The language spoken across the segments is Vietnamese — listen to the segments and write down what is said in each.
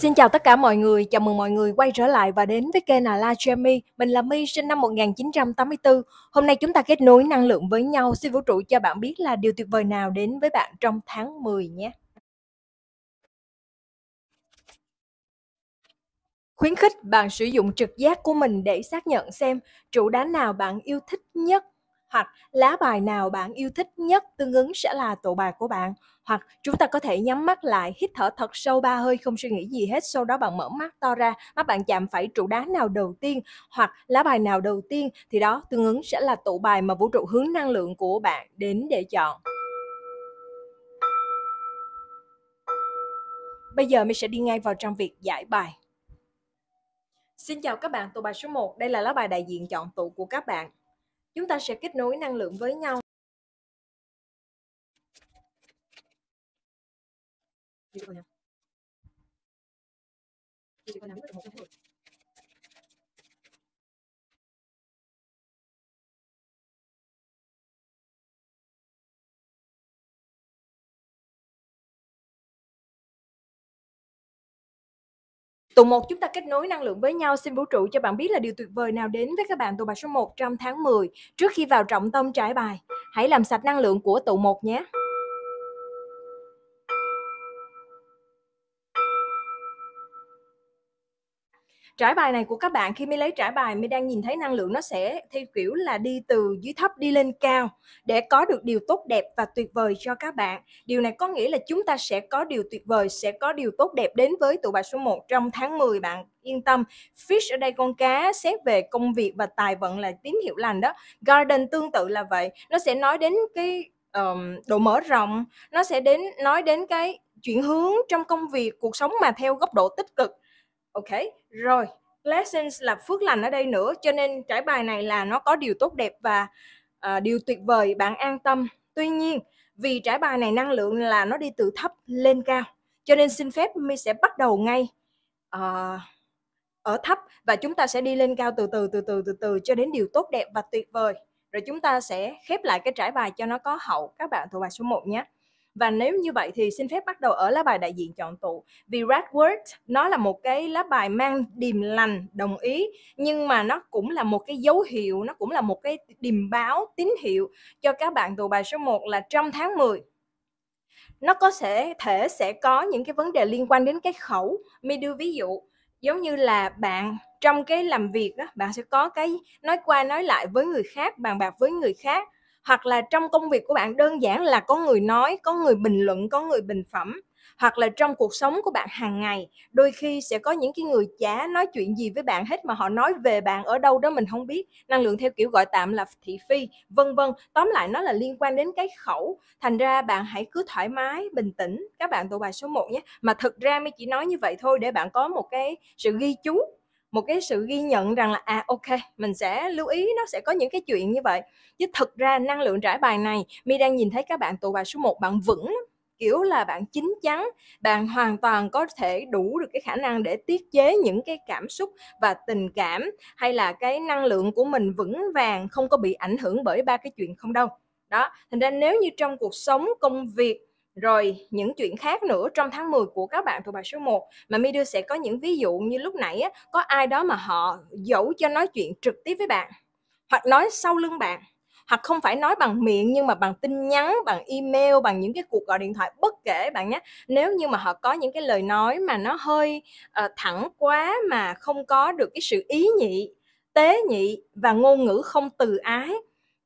Xin chào tất cả mọi người, chào mừng mọi người quay trở lại và đến với kênh là La Jamie. Mình là My, sinh năm 1984. Hôm nay chúng ta kết nối năng lượng với nhau. Xin vũ trụ cho bạn biết là điều tuyệt vời nào đến với bạn trong tháng 10 nhé. Khuyến khích bạn sử dụng trực giác của mình để xác nhận xem trụ đá nào bạn yêu thích nhất hoặc lá bài nào bạn yêu thích nhất tương ứng sẽ là tổ bài của bạn hoặc chúng ta có thể nhắm mắt lại hít thở thật sâu ba hơi không suy nghĩ gì hết sau đó bạn mở mắt to ra mắt bạn chạm phải trụ đá nào đầu tiên hoặc lá bài nào đầu tiên thì đó tương ứng sẽ là tổ bài mà vũ trụ hướng năng lượng của bạn đến để chọn Bây giờ mình sẽ đi ngay vào trong việc giải bài. Xin chào các bạn, tổ bài số 1. Đây là lá bài đại diện chọn tụ của các bạn chúng ta sẽ kết nối năng lượng với nhau Thank you. Tụ một chúng ta kết nối năng lượng với nhau xin vũ trụ cho bạn biết là điều tuyệt vời nào đến với các bạn tụ bài số 1 trong tháng 10 trước khi vào trọng tâm trải bài. Hãy làm sạch năng lượng của tụ một nhé. trải bài này của các bạn khi mới lấy trải bài mới đang nhìn thấy năng lượng nó sẽ theo kiểu là đi từ dưới thấp đi lên cao để có được điều tốt đẹp và tuyệt vời cho các bạn. Điều này có nghĩa là chúng ta sẽ có điều tuyệt vời, sẽ có điều tốt đẹp đến với tụ bài số 1 trong tháng 10 bạn yên tâm. Fish ở đây con cá xét về công việc và tài vận là tín hiệu lành đó. Garden tương tự là vậy. Nó sẽ nói đến cái um, độ mở rộng, nó sẽ đến nói đến cái chuyển hướng trong công việc, cuộc sống mà theo góc độ tích cực ok rồi blessings là phước lành ở đây nữa cho nên trải bài này là nó có điều tốt đẹp và uh, điều tuyệt vời bạn an tâm tuy nhiên vì trải bài này năng lượng là nó đi từ thấp lên cao cho nên xin phép mi sẽ bắt đầu ngay uh, ở thấp và chúng ta sẽ đi lên cao từ từ từ từ từ từ cho đến điều tốt đẹp và tuyệt vời rồi chúng ta sẽ khép lại cái trải bài cho nó có hậu các bạn thuộc bài số 1 nhé và nếu như vậy thì xin phép bắt đầu ở lá bài đại diện chọn tụ vì red word nó là một cái lá bài mang điềm lành đồng ý nhưng mà nó cũng là một cái dấu hiệu nó cũng là một cái điềm báo tín hiệu cho các bạn tụ bài số 1 là trong tháng 10 nó có thể thể sẽ có những cái vấn đề liên quan đến cái khẩu mi đưa ví dụ giống như là bạn trong cái làm việc đó, bạn sẽ có cái nói qua nói lại với người khác bàn bạc với người khác hoặc là trong công việc của bạn đơn giản là có người nói có người bình luận có người bình phẩm hoặc là trong cuộc sống của bạn hàng ngày đôi khi sẽ có những cái người chả nói chuyện gì với bạn hết mà họ nói về bạn ở đâu đó mình không biết năng lượng theo kiểu gọi tạm là thị phi vân vân tóm lại nó là liên quan đến cái khẩu thành ra bạn hãy cứ thoải mái bình tĩnh các bạn tụ bài số 1 nhé mà thực ra mới chỉ nói như vậy thôi để bạn có một cái sự ghi chú một cái sự ghi nhận rằng là à ok mình sẽ lưu ý nó sẽ có những cái chuyện như vậy chứ thực ra năng lượng trải bài này mi đang nhìn thấy các bạn tụ bài số 1 bạn vững kiểu là bạn chín chắn bạn hoàn toàn có thể đủ được cái khả năng để tiết chế những cái cảm xúc và tình cảm hay là cái năng lượng của mình vững vàng không có bị ảnh hưởng bởi ba cái chuyện không đâu đó thành ra nếu như trong cuộc sống công việc rồi những chuyện khác nữa trong tháng 10 của các bạn thuộc bài số 1 mà mi đưa sẽ có những ví dụ như lúc nãy á, có ai đó mà họ dẫu cho nói chuyện trực tiếp với bạn hoặc nói sau lưng bạn hoặc không phải nói bằng miệng nhưng mà bằng tin nhắn bằng email bằng những cái cuộc gọi điện thoại bất kể bạn nhé nếu như mà họ có những cái lời nói mà nó hơi uh, thẳng quá mà không có được cái sự ý nhị tế nhị và ngôn ngữ không từ ái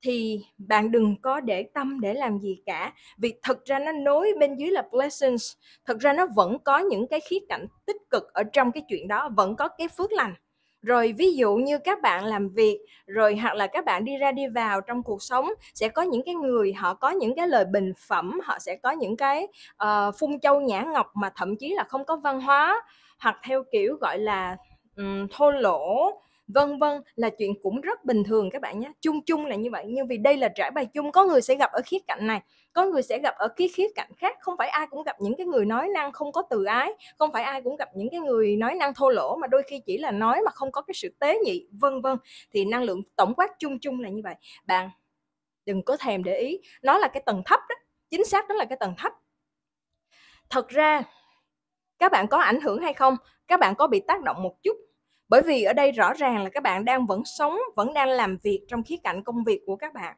thì bạn đừng có để tâm để làm gì cả vì thật ra nó nối bên dưới là blessings thật ra nó vẫn có những cái khía cạnh tích cực ở trong cái chuyện đó vẫn có cái phước lành rồi ví dụ như các bạn làm việc rồi hoặc là các bạn đi ra đi vào trong cuộc sống sẽ có những cái người họ có những cái lời bình phẩm họ sẽ có những cái uh, phun châu nhã ngọc mà thậm chí là không có văn hóa hoặc theo kiểu gọi là um, thô lỗ vân vân là chuyện cũng rất bình thường các bạn nhé chung chung là như vậy nhưng vì đây là trải bài chung có người sẽ gặp ở khía cạnh này có người sẽ gặp ở cái khía cạnh khác không phải ai cũng gặp những cái người nói năng không có từ ái không phải ai cũng gặp những cái người nói năng thô lỗ mà đôi khi chỉ là nói mà không có cái sự tế nhị vân vân thì năng lượng tổng quát chung chung là như vậy bạn đừng có thèm để ý nó là cái tầng thấp đó chính xác đó là cái tầng thấp thật ra các bạn có ảnh hưởng hay không các bạn có bị tác động một chút bởi vì ở đây rõ ràng là các bạn đang vẫn sống vẫn đang làm việc trong khía cạnh công việc của các bạn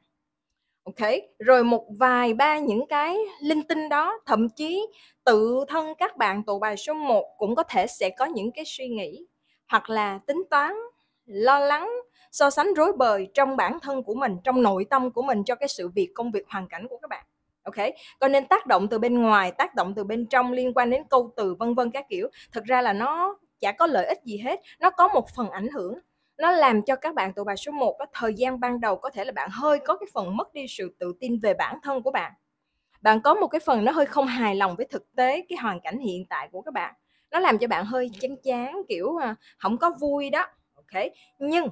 ok rồi một vài ba những cái linh tinh đó thậm chí tự thân các bạn tụ bài số 1 cũng có thể sẽ có những cái suy nghĩ hoặc là tính toán lo lắng so sánh rối bời trong bản thân của mình trong nội tâm của mình cho cái sự việc công việc hoàn cảnh của các bạn ok cho nên tác động từ bên ngoài tác động từ bên trong liên quan đến câu từ vân vân các kiểu thực ra là nó chả có lợi ích gì hết nó có một phần ảnh hưởng nó làm cho các bạn tụ bài số 1 đó thời gian ban đầu có thể là bạn hơi có cái phần mất đi sự tự tin về bản thân của bạn bạn có một cái phần nó hơi không hài lòng với thực tế cái hoàn cảnh hiện tại của các bạn nó làm cho bạn hơi chán chán kiểu không à, có vui đó ok nhưng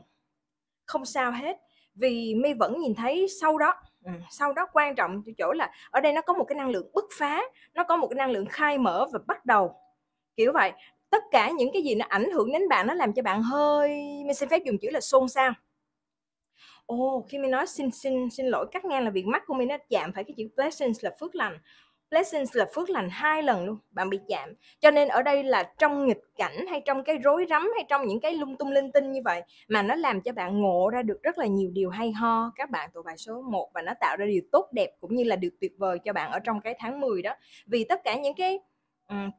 không sao hết vì mi vẫn nhìn thấy sau đó ừ, sau đó quan trọng chỗ chỗ là ở đây nó có một cái năng lượng bứt phá nó có một cái năng lượng khai mở và bắt đầu kiểu vậy tất cả những cái gì nó ảnh hưởng đến bạn nó làm cho bạn hơi mình xin phép dùng chữ là xôn xao ồ oh, khi mình nói xin xin xin lỗi cắt ngang là việc mắt của mình nó chạm phải cái chữ blessings là phước lành blessings là phước lành hai lần luôn bạn bị chạm cho nên ở đây là trong nghịch cảnh hay trong cái rối rắm hay trong những cái lung tung linh tinh như vậy mà nó làm cho bạn ngộ ra được rất là nhiều điều hay ho các bạn tụi bài số 1 và nó tạo ra điều tốt đẹp cũng như là điều tuyệt vời cho bạn ở trong cái tháng 10 đó vì tất cả những cái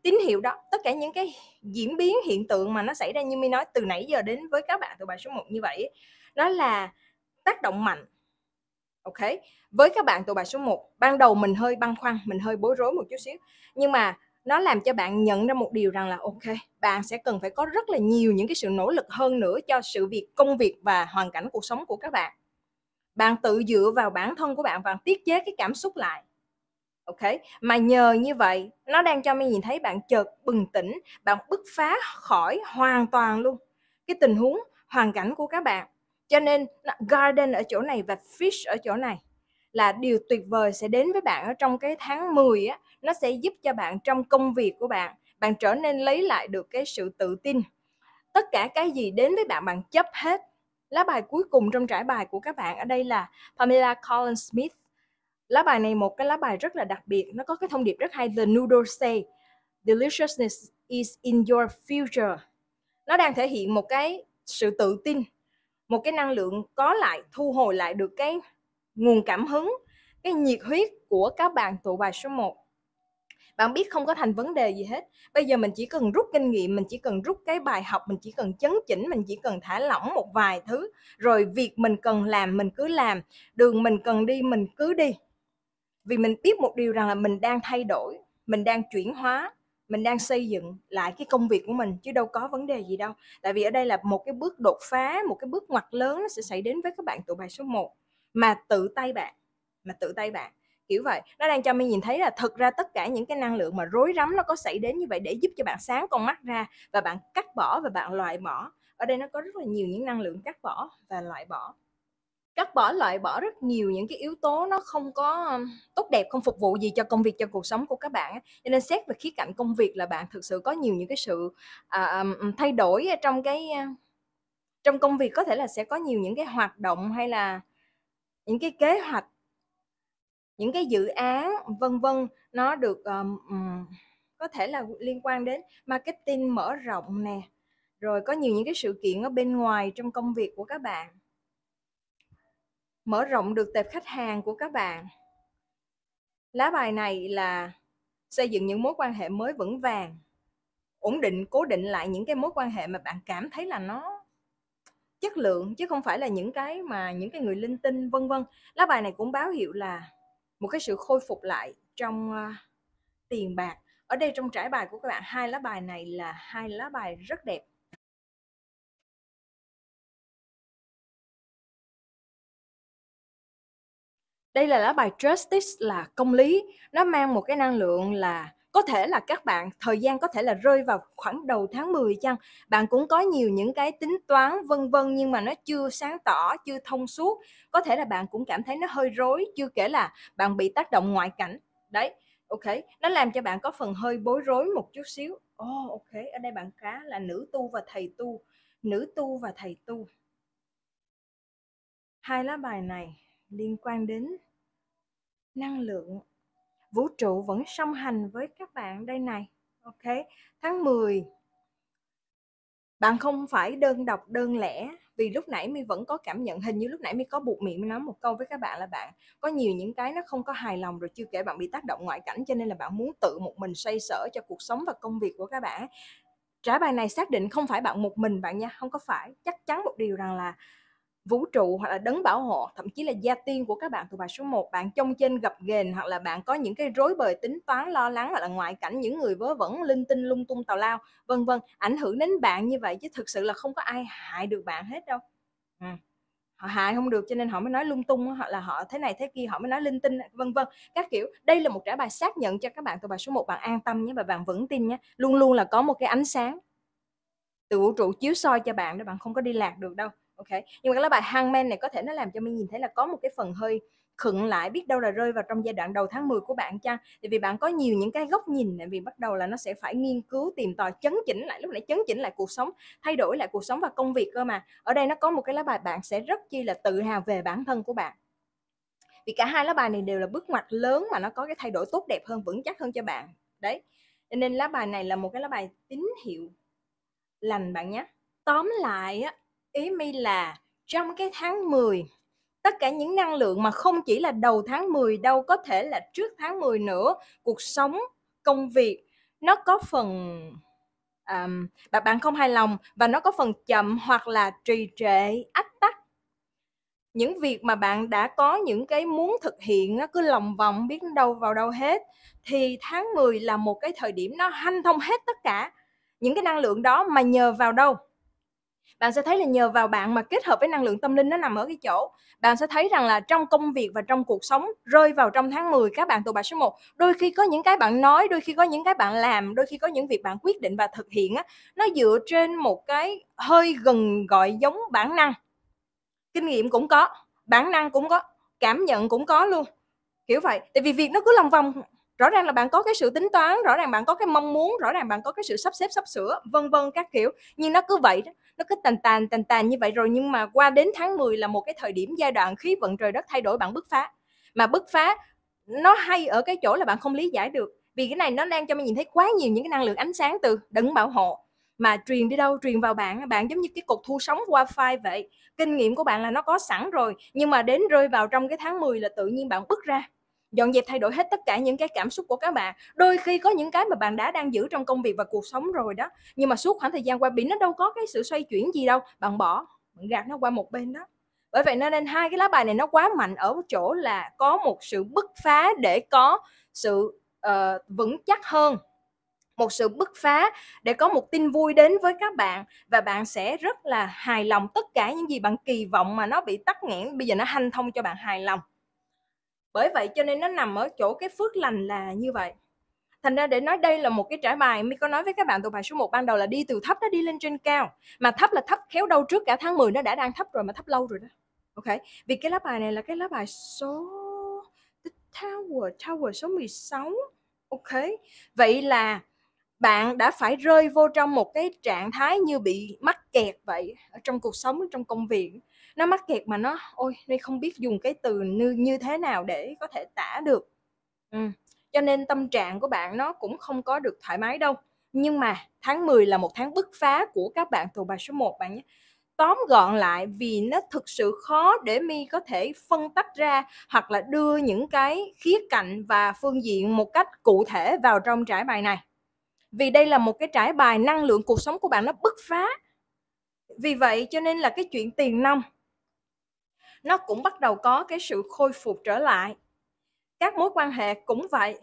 tín hiệu đó tất cả những cái diễn biến hiện tượng mà nó xảy ra như mi nói từ nãy giờ đến với các bạn từ bài số 1 như vậy nó là tác động mạnh ok với các bạn tụi bài số 1 ban đầu mình hơi băn khoăn mình hơi bối rối một chút xíu nhưng mà nó làm cho bạn nhận ra một điều rằng là ok bạn sẽ cần phải có rất là nhiều những cái sự nỗ lực hơn nữa cho sự việc công việc và hoàn cảnh cuộc sống của các bạn bạn tự dựa vào bản thân của bạn và tiết chế cái cảm xúc lại ok mà nhờ như vậy nó đang cho mình nhìn thấy bạn chợt bừng tỉnh bạn bứt phá khỏi hoàn toàn luôn cái tình huống hoàn cảnh của các bạn cho nên garden ở chỗ này và fish ở chỗ này là điều tuyệt vời sẽ đến với bạn ở trong cái tháng 10 á nó sẽ giúp cho bạn trong công việc của bạn bạn trở nên lấy lại được cái sự tự tin tất cả cái gì đến với bạn bạn chấp hết lá bài cuối cùng trong trải bài của các bạn ở đây là Pamela Collins Smith lá bài này một cái lá bài rất là đặc biệt nó có cái thông điệp rất hay the noodle say deliciousness is in your future nó đang thể hiện một cái sự tự tin một cái năng lượng có lại thu hồi lại được cái nguồn cảm hứng cái nhiệt huyết của các bạn tụ bài số 1 bạn biết không có thành vấn đề gì hết bây giờ mình chỉ cần rút kinh nghiệm mình chỉ cần rút cái bài học mình chỉ cần chấn chỉnh mình chỉ cần thả lỏng một vài thứ rồi việc mình cần làm mình cứ làm đường mình cần đi mình cứ đi vì mình biết một điều rằng là mình đang thay đổi mình đang chuyển hóa mình đang xây dựng lại cái công việc của mình chứ đâu có vấn đề gì đâu tại vì ở đây là một cái bước đột phá một cái bước ngoặt lớn nó sẽ xảy đến với các bạn tụ bài số 1 mà tự tay bạn mà tự tay bạn kiểu vậy nó đang cho mình nhìn thấy là thật ra tất cả những cái năng lượng mà rối rắm nó có xảy đến như vậy để giúp cho bạn sáng con mắt ra và bạn cắt bỏ và bạn loại bỏ ở đây nó có rất là nhiều những năng lượng cắt bỏ và loại bỏ cắt bỏ loại bỏ rất nhiều những cái yếu tố nó không có tốt đẹp không phục vụ gì cho công việc cho cuộc sống của các bạn cho nên xét về khía cạnh công việc là bạn thực sự có nhiều những cái sự à, thay đổi trong cái à, trong công việc có thể là sẽ có nhiều những cái hoạt động hay là những cái kế hoạch những cái dự án vân vân nó được um, có thể là liên quan đến marketing mở rộng nè rồi có nhiều những cái sự kiện ở bên ngoài trong công việc của các bạn mở rộng được tệp khách hàng của các bạn lá bài này là xây dựng những mối quan hệ mới vững vàng ổn định cố định lại những cái mối quan hệ mà bạn cảm thấy là nó chất lượng chứ không phải là những cái mà những cái người linh tinh vân vân lá bài này cũng báo hiệu là một cái sự khôi phục lại trong uh, tiền bạc ở đây trong trải bài của các bạn hai lá bài này là hai lá bài rất đẹp đây là lá bài justice là công lý nó mang một cái năng lượng là có thể là các bạn thời gian có thể là rơi vào khoảng đầu tháng 10 chăng bạn cũng có nhiều những cái tính toán vân vân nhưng mà nó chưa sáng tỏ chưa thông suốt có thể là bạn cũng cảm thấy nó hơi rối chưa kể là bạn bị tác động ngoại cảnh đấy ok nó làm cho bạn có phần hơi bối rối một chút xíu oh, ok ở đây bạn cá là nữ tu và thầy tu nữ tu và thầy tu hai lá bài này liên quan đến năng lượng vũ trụ vẫn song hành với các bạn đây này ok tháng 10 bạn không phải đơn độc đơn lẻ vì lúc nãy mi vẫn có cảm nhận hình như lúc nãy mi có buộc miệng mi nói một câu với các bạn là bạn có nhiều những cái nó không có hài lòng rồi chưa kể bạn bị tác động ngoại cảnh cho nên là bạn muốn tự một mình xoay sở cho cuộc sống và công việc của các bạn trả bài này xác định không phải bạn một mình bạn nha không có phải chắc chắn một điều rằng là vũ trụ hoặc là đấng bảo hộ thậm chí là gia tiên của các bạn thuộc bài số 1 bạn trông trên gặp ghềnh hoặc là bạn có những cái rối bời tính toán lo lắng hoặc là ngoại cảnh những người vớ vẩn linh tinh lung tung tào lao vân vân ảnh hưởng đến bạn như vậy chứ thực sự là không có ai hại được bạn hết đâu ừ. họ hại không được cho nên họ mới nói lung tung hoặc là họ thế này thế kia họ mới nói linh tinh vân vân các kiểu đây là một trả bài xác nhận cho các bạn thuộc bài số 1 bạn an tâm nhé và bạn vững tin nhé luôn luôn là có một cái ánh sáng từ vũ trụ chiếu soi cho bạn để bạn không có đi lạc được đâu ok nhưng mà cái lá bài hangman này có thể nó làm cho mình nhìn thấy là có một cái phần hơi khựng lại biết đâu là rơi vào trong giai đoạn đầu tháng 10 của bạn chăng tại vì bạn có nhiều những cái góc nhìn tại vì bắt đầu là nó sẽ phải nghiên cứu tìm tòi chấn chỉnh lại lúc nãy chấn chỉnh lại cuộc sống thay đổi lại cuộc sống và công việc cơ mà ở đây nó có một cái lá bài bạn sẽ rất chi là tự hào về bản thân của bạn vì cả hai lá bài này đều là bước ngoặt lớn mà nó có cái thay đổi tốt đẹp hơn vững chắc hơn cho bạn đấy nên lá bài này là một cái lá bài tín hiệu lành bạn nhé tóm lại á ý mi là trong cái tháng 10 tất cả những năng lượng mà không chỉ là đầu tháng 10 đâu có thể là trước tháng 10 nữa cuộc sống công việc nó có phần um, bạn bạn không hài lòng và nó có phần chậm hoặc là trì trệ ách tắc những việc mà bạn đã có những cái muốn thực hiện nó cứ lòng vòng biết đâu vào đâu hết thì tháng 10 là một cái thời điểm nó hanh thông hết tất cả những cái năng lượng đó mà nhờ vào đâu bạn sẽ thấy là nhờ vào bạn mà kết hợp với năng lượng tâm linh nó nằm ở cái chỗ bạn sẽ thấy rằng là trong công việc và trong cuộc sống rơi vào trong tháng 10 các bạn tụ bài số 1 đôi khi có những cái bạn nói đôi khi có những cái bạn làm đôi khi có những việc bạn quyết định và thực hiện á, nó dựa trên một cái hơi gần gọi giống bản năng kinh nghiệm cũng có bản năng cũng có cảm nhận cũng có luôn kiểu vậy tại vì việc nó cứ lòng vòng rõ ràng là bạn có cái sự tính toán rõ ràng bạn có cái mong muốn rõ ràng bạn có cái sự sắp xếp sắp sửa vân vân các kiểu nhưng nó cứ vậy đó nó cứ tàn tàn tàn tàn như vậy rồi nhưng mà qua đến tháng 10 là một cái thời điểm giai đoạn khí vận trời đất thay đổi bạn bứt phá mà bứt phá nó hay ở cái chỗ là bạn không lý giải được vì cái này nó đang cho mình nhìn thấy quá nhiều những cái năng lượng ánh sáng từ đấng bảo hộ mà truyền đi đâu truyền vào bạn bạn giống như cái cột thu sóng wifi vậy kinh nghiệm của bạn là nó có sẵn rồi nhưng mà đến rơi vào trong cái tháng 10 là tự nhiên bạn bứt ra dọn dẹp thay đổi hết tất cả những cái cảm xúc của các bạn đôi khi có những cái mà bạn đã đang giữ trong công việc và cuộc sống rồi đó nhưng mà suốt khoảng thời gian qua bị nó đâu có cái sự xoay chuyển gì đâu bạn bỏ bạn gạt nó qua một bên đó bởi vậy nên, nên hai cái lá bài này nó quá mạnh ở chỗ là có một sự bứt phá để có sự uh, vững chắc hơn một sự bứt phá để có một tin vui đến với các bạn và bạn sẽ rất là hài lòng tất cả những gì bạn kỳ vọng mà nó bị tắc nghẽn bây giờ nó hanh thông cho bạn hài lòng bởi vậy cho nên nó nằm ở chỗ cái phước lành là như vậy thành ra để nói đây là một cái trải bài mi có nói với các bạn từ bài số 1 ban đầu là đi từ thấp nó đi lên trên cao mà thấp là thấp khéo đâu trước cả tháng 10 nó đã đang thấp rồi mà thấp lâu rồi đó ok vì cái lá bài này là cái lá bài số The Tower Tower số 16 ok vậy là bạn đã phải rơi vô trong một cái trạng thái như bị mắc kẹt vậy ở trong cuộc sống trong công việc nó mắc kẹt mà nó ôi đây không biết dùng cái từ như, như thế nào để có thể tả được ừ. cho nên tâm trạng của bạn nó cũng không có được thoải mái đâu nhưng mà tháng 10 là một tháng bứt phá của các bạn tù bài số 1 bạn nhé tóm gọn lại vì nó thực sự khó để mi có thể phân tách ra hoặc là đưa những cái khía cạnh và phương diện một cách cụ thể vào trong trải bài này vì đây là một cái trải bài năng lượng cuộc sống của bạn nó bứt phá vì vậy cho nên là cái chuyện tiền nông nó cũng bắt đầu có cái sự khôi phục trở lại các mối quan hệ cũng vậy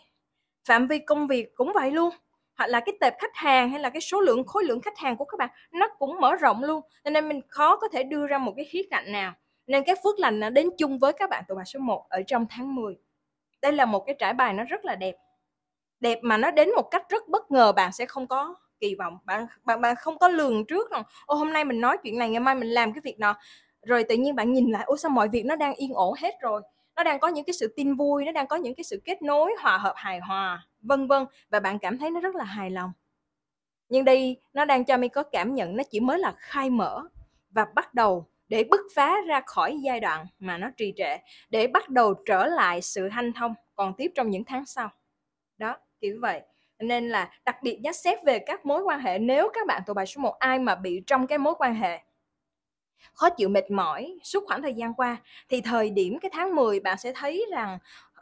phạm vi công việc cũng vậy luôn hoặc là cái tệp khách hàng hay là cái số lượng khối lượng khách hàng của các bạn nó cũng mở rộng luôn cho nên mình khó có thể đưa ra một cái khía cạnh nào nên cái phước lành nó đến chung với các bạn tụ bà số 1 ở trong tháng 10 đây là một cái trải bài nó rất là đẹp đẹp mà nó đến một cách rất bất ngờ bạn sẽ không có kỳ vọng bạn bạn bạn không có lường trước đâu ô hôm nay mình nói chuyện này ngày mai mình làm cái việc nọ rồi tự nhiên bạn nhìn lại ôi sao mọi việc nó đang yên ổn hết rồi nó đang có những cái sự tin vui nó đang có những cái sự kết nối hòa hợp hài hòa vân vân và bạn cảm thấy nó rất là hài lòng nhưng đây nó đang cho mi có cảm nhận nó chỉ mới là khai mở và bắt đầu để bứt phá ra khỏi giai đoạn mà nó trì trệ để bắt đầu trở lại sự hanh thông còn tiếp trong những tháng sau đó kiểu vậy nên là đặc biệt nhắc xét về các mối quan hệ nếu các bạn tụ bài số 1 ai mà bị trong cái mối quan hệ khó chịu mệt mỏi suốt khoảng thời gian qua thì thời điểm cái tháng 10 bạn sẽ thấy rằng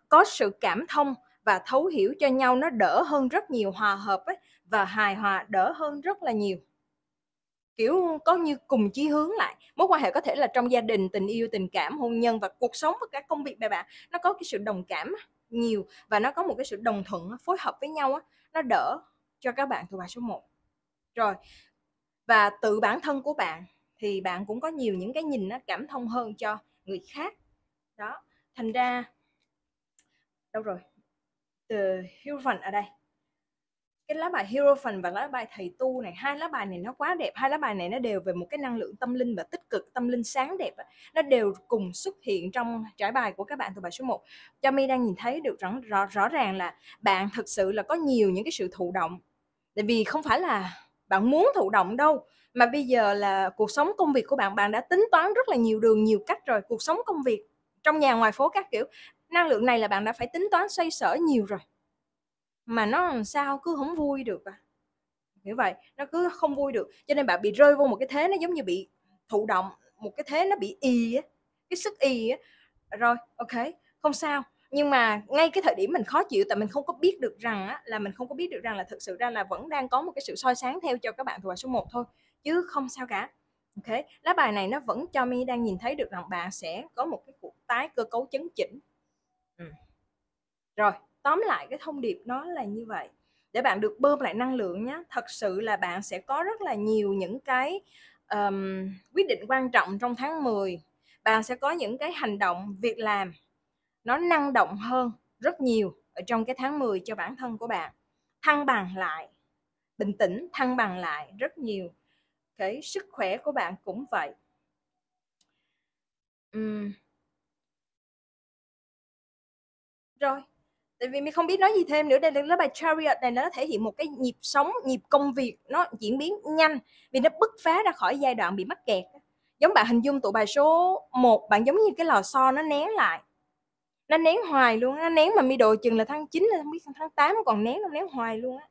có sự cảm thông và thấu hiểu cho nhau nó đỡ hơn rất nhiều hòa hợp ấy, và hài hòa đỡ hơn rất là nhiều kiểu có như cùng chí hướng lại mối quan hệ có thể là trong gia đình tình yêu tình cảm hôn nhân và cuộc sống và cả công việc bè bạn nó có cái sự đồng cảm nhiều và nó có một cái sự đồng thuận phối hợp với nhau nó đỡ cho các bạn thuộc bài số 1 rồi và tự bản thân của bạn thì bạn cũng có nhiều những cái nhìn nó cảm thông hơn cho người khác đó thành ra đâu rồi từ hero ở đây cái lá bài hero phần và lá bài thầy tu này hai lá bài này nó quá đẹp hai lá bài này nó đều về một cái năng lượng tâm linh và tích cực tâm linh sáng đẹp nó đều cùng xuất hiện trong trải bài của các bạn từ bài số 1 cho mi đang nhìn thấy được rõ, rõ, rõ ràng là bạn thực sự là có nhiều những cái sự thụ động tại vì không phải là bạn muốn thụ động đâu mà bây giờ là cuộc sống công việc của bạn bạn đã tính toán rất là nhiều đường nhiều cách rồi cuộc sống công việc trong nhà ngoài phố các kiểu năng lượng này là bạn đã phải tính toán xoay sở nhiều rồi mà nó làm sao cứ không vui được à như vậy nó cứ không vui được cho nên bạn bị rơi vô một cái thế nó giống như bị thụ động một cái thế nó bị y á cái sức y á rồi ok không sao nhưng mà ngay cái thời điểm mình khó chịu tại mình không có biết được rằng á, là mình không có biết được rằng là thực sự ra là vẫn đang có một cái sự soi sáng theo cho các bạn thuộc số 1 thôi chứ không sao cả ok lá bài này nó vẫn cho mi đang nhìn thấy được rằng bà sẽ có một cái cuộc tái cơ cấu chấn chỉnh ừ. rồi tóm lại cái thông điệp nó là như vậy để bạn được bơm lại năng lượng nhé thật sự là bạn sẽ có rất là nhiều những cái um, quyết định quan trọng trong tháng 10 bạn sẽ có những cái hành động việc làm nó năng động hơn rất nhiều ở trong cái tháng 10 cho bản thân của bạn thăng bằng lại bình tĩnh thăng bằng lại rất nhiều cái sức khỏe của bạn cũng vậy uhm. rồi tại vì mình không biết nói gì thêm nữa đây là lá bài chariot này nó thể hiện một cái nhịp sống nhịp công việc nó diễn biến nhanh vì nó bứt phá ra khỏi giai đoạn bị mắc kẹt giống bạn hình dung tụ bài số 1 bạn giống như cái lò xo nó nén lại nó nén hoài luôn nó nén mà mi đồ chừng là tháng 9 là không biết tháng 8 còn nén nó nén hoài luôn á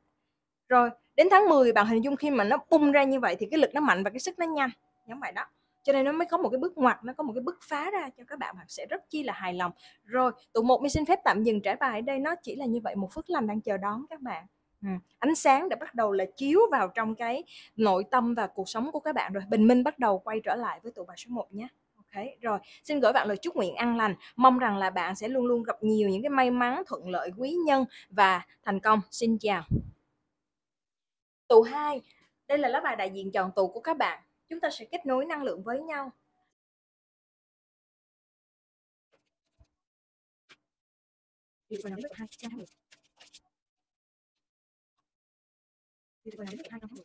rồi đến tháng 10 bạn hình dung khi mà nó bung ra như vậy thì cái lực nó mạnh và cái sức nó nhanh giống vậy đó cho nên nó mới có một cái bước ngoặt nó có một cái bước phá ra cho các bạn bạn sẽ rất chi là hài lòng rồi tụ một mình xin phép tạm dừng trải bài ở đây nó chỉ là như vậy một phước lành đang chờ đón các bạn Ừ. ánh sáng đã bắt đầu là chiếu vào trong cái nội tâm và cuộc sống của các bạn rồi bình minh bắt đầu quay trở lại với tụ bài số 1 nhé ok rồi xin gửi bạn lời chúc nguyện an lành mong rằng là bạn sẽ luôn luôn gặp nhiều những cái may mắn thuận lợi quý nhân và thành công xin chào tù 2 đây là lá bài đại diện chọn tù của các bạn chúng ta sẽ kết nối năng lượng với nhau Điều bài năng lượng 2, trang 1. Điều bài năng lượng 2, trang 1.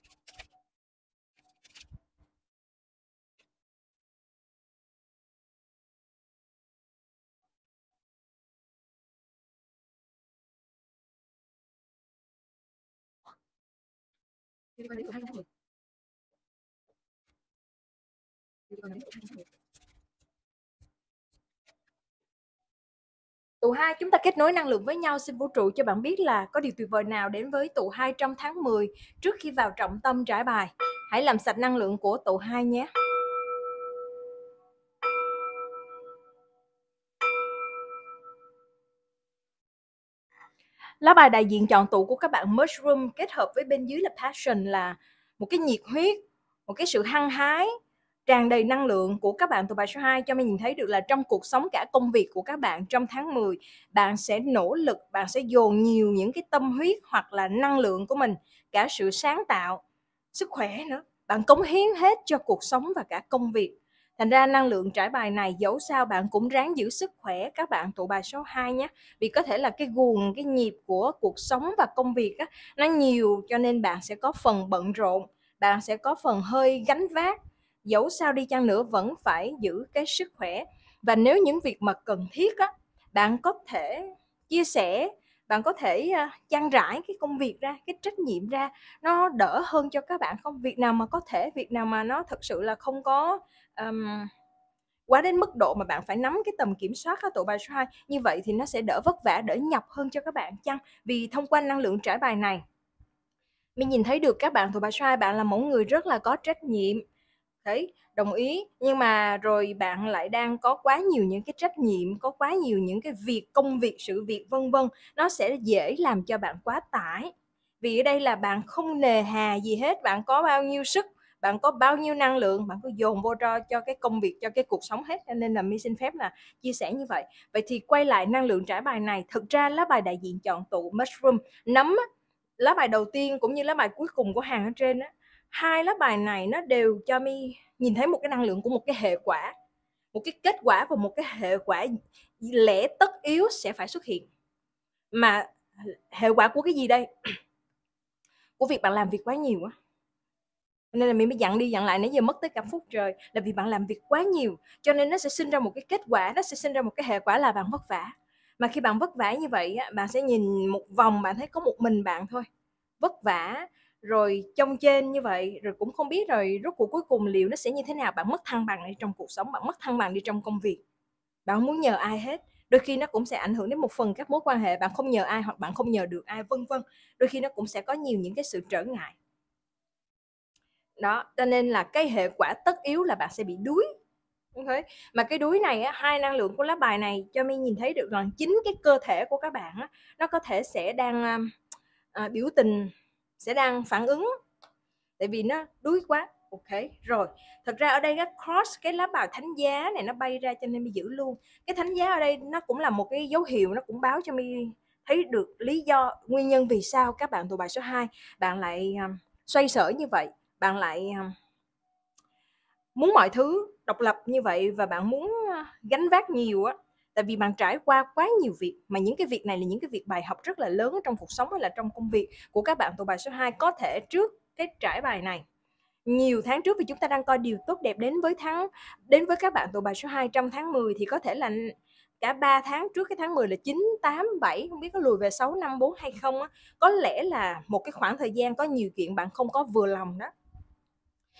liên hai Tụ 2 chúng ta kết nối năng lượng với nhau xin vũ trụ cho bạn biết là có điều tuyệt vời nào đến với tụ 2 trong tháng 10 trước khi vào trọng tâm trải bài. Hãy làm sạch năng lượng của tụ 2 nhé. lá bài đại diện chọn tụ của các bạn mushroom kết hợp với bên dưới là passion là một cái nhiệt huyết một cái sự hăng hái tràn đầy năng lượng của các bạn từ bài số 2 cho mình nhìn thấy được là trong cuộc sống cả công việc của các bạn trong tháng 10 bạn sẽ nỗ lực bạn sẽ dồn nhiều những cái tâm huyết hoặc là năng lượng của mình cả sự sáng tạo sức khỏe nữa bạn cống hiến hết cho cuộc sống và cả công việc Thành ra năng lượng trải bài này dẫu sao bạn cũng ráng giữ sức khỏe các bạn tụ bài số 2 nhé. Vì có thể là cái guồng, cái nhịp của cuộc sống và công việc á, nó nhiều cho nên bạn sẽ có phần bận rộn, bạn sẽ có phần hơi gánh vác. Dẫu sao đi chăng nữa vẫn phải giữ cái sức khỏe. Và nếu những việc mà cần thiết á, bạn có thể chia sẻ bạn có thể à, trang trải cái công việc ra cái trách nhiệm ra nó đỡ hơn cho các bạn không việc nào mà có thể việc nào mà nó thật sự là không có um, quá đến mức độ mà bạn phải nắm cái tầm kiểm soát các tụ bài try như vậy thì nó sẽ đỡ vất vả đỡ nhọc hơn cho các bạn chăng vì thông qua năng lượng trải bài này mình nhìn thấy được các bạn tụ bài try bạn là một người rất là có trách nhiệm đấy đồng ý nhưng mà rồi bạn lại đang có quá nhiều những cái trách nhiệm có quá nhiều những cái việc công việc sự việc vân vân nó sẽ dễ làm cho bạn quá tải vì ở đây là bạn không nề hà gì hết bạn có bao nhiêu sức bạn có bao nhiêu năng lượng bạn cứ dồn vô cho cho cái công việc cho cái cuộc sống hết cho nên là mi xin phép là chia sẻ như vậy vậy thì quay lại năng lượng trải bài này thực ra lá bài đại diện chọn tụ mushroom nấm lá bài đầu tiên cũng như lá bài cuối cùng của hàng ở trên á hai lá bài này nó đều cho mi nhìn thấy một cái năng lượng của một cái hệ quả một cái kết quả và một cái hệ quả lẽ tất yếu sẽ phải xuất hiện mà hệ quả của cái gì đây của việc bạn làm việc quá nhiều á nên là mình mới dặn đi dặn lại nãy giờ mất tới cả phút trời là vì bạn làm việc quá nhiều cho nên nó sẽ sinh ra một cái kết quả nó sẽ sinh ra một cái hệ quả là bạn vất vả mà khi bạn vất vả như vậy bạn sẽ nhìn một vòng bạn thấy có một mình bạn thôi vất vả rồi trong trên như vậy rồi cũng không biết rồi rốt cuộc cuối cùng liệu nó sẽ như thế nào bạn mất thăng bằng đi trong cuộc sống bạn mất thăng bằng đi trong công việc bạn không muốn nhờ ai hết đôi khi nó cũng sẽ ảnh hưởng đến một phần các mối quan hệ bạn không nhờ ai hoặc bạn không nhờ được ai vân vân đôi khi nó cũng sẽ có nhiều những cái sự trở ngại đó cho nên là cái hệ quả tất yếu là bạn sẽ bị đuối okay. mà cái đuối này á, hai năng lượng của lá bài này cho mi nhìn thấy được rằng chính cái cơ thể của các bạn á, nó có thể sẽ đang à, à biểu tình sẽ đang phản ứng tại vì nó đuối quá ok rồi thật ra ở đây cái cross cái lá bài thánh giá này nó bay ra cho nên mi giữ luôn cái thánh giá ở đây nó cũng là một cái dấu hiệu nó cũng báo cho mi thấy được lý do nguyên nhân vì sao các bạn tụ bài số 2 bạn lại à, xoay sở như vậy bạn lại à, muốn mọi thứ độc lập như vậy và bạn muốn à, gánh vác nhiều á tại vì bạn trải qua quá nhiều việc mà những cái việc này là những cái việc bài học rất là lớn trong cuộc sống hay là trong công việc của các bạn tụ bài số 2 có thể trước cái trải bài này nhiều tháng trước vì chúng ta đang coi điều tốt đẹp đến với tháng đến với các bạn tụ bài số 2 trong tháng 10 thì có thể là cả 3 tháng trước cái tháng 10 là 9, 8, 7 không biết có lùi về 6, 5, 4 hay không á có lẽ là một cái khoảng thời gian có nhiều chuyện bạn không có vừa lòng đó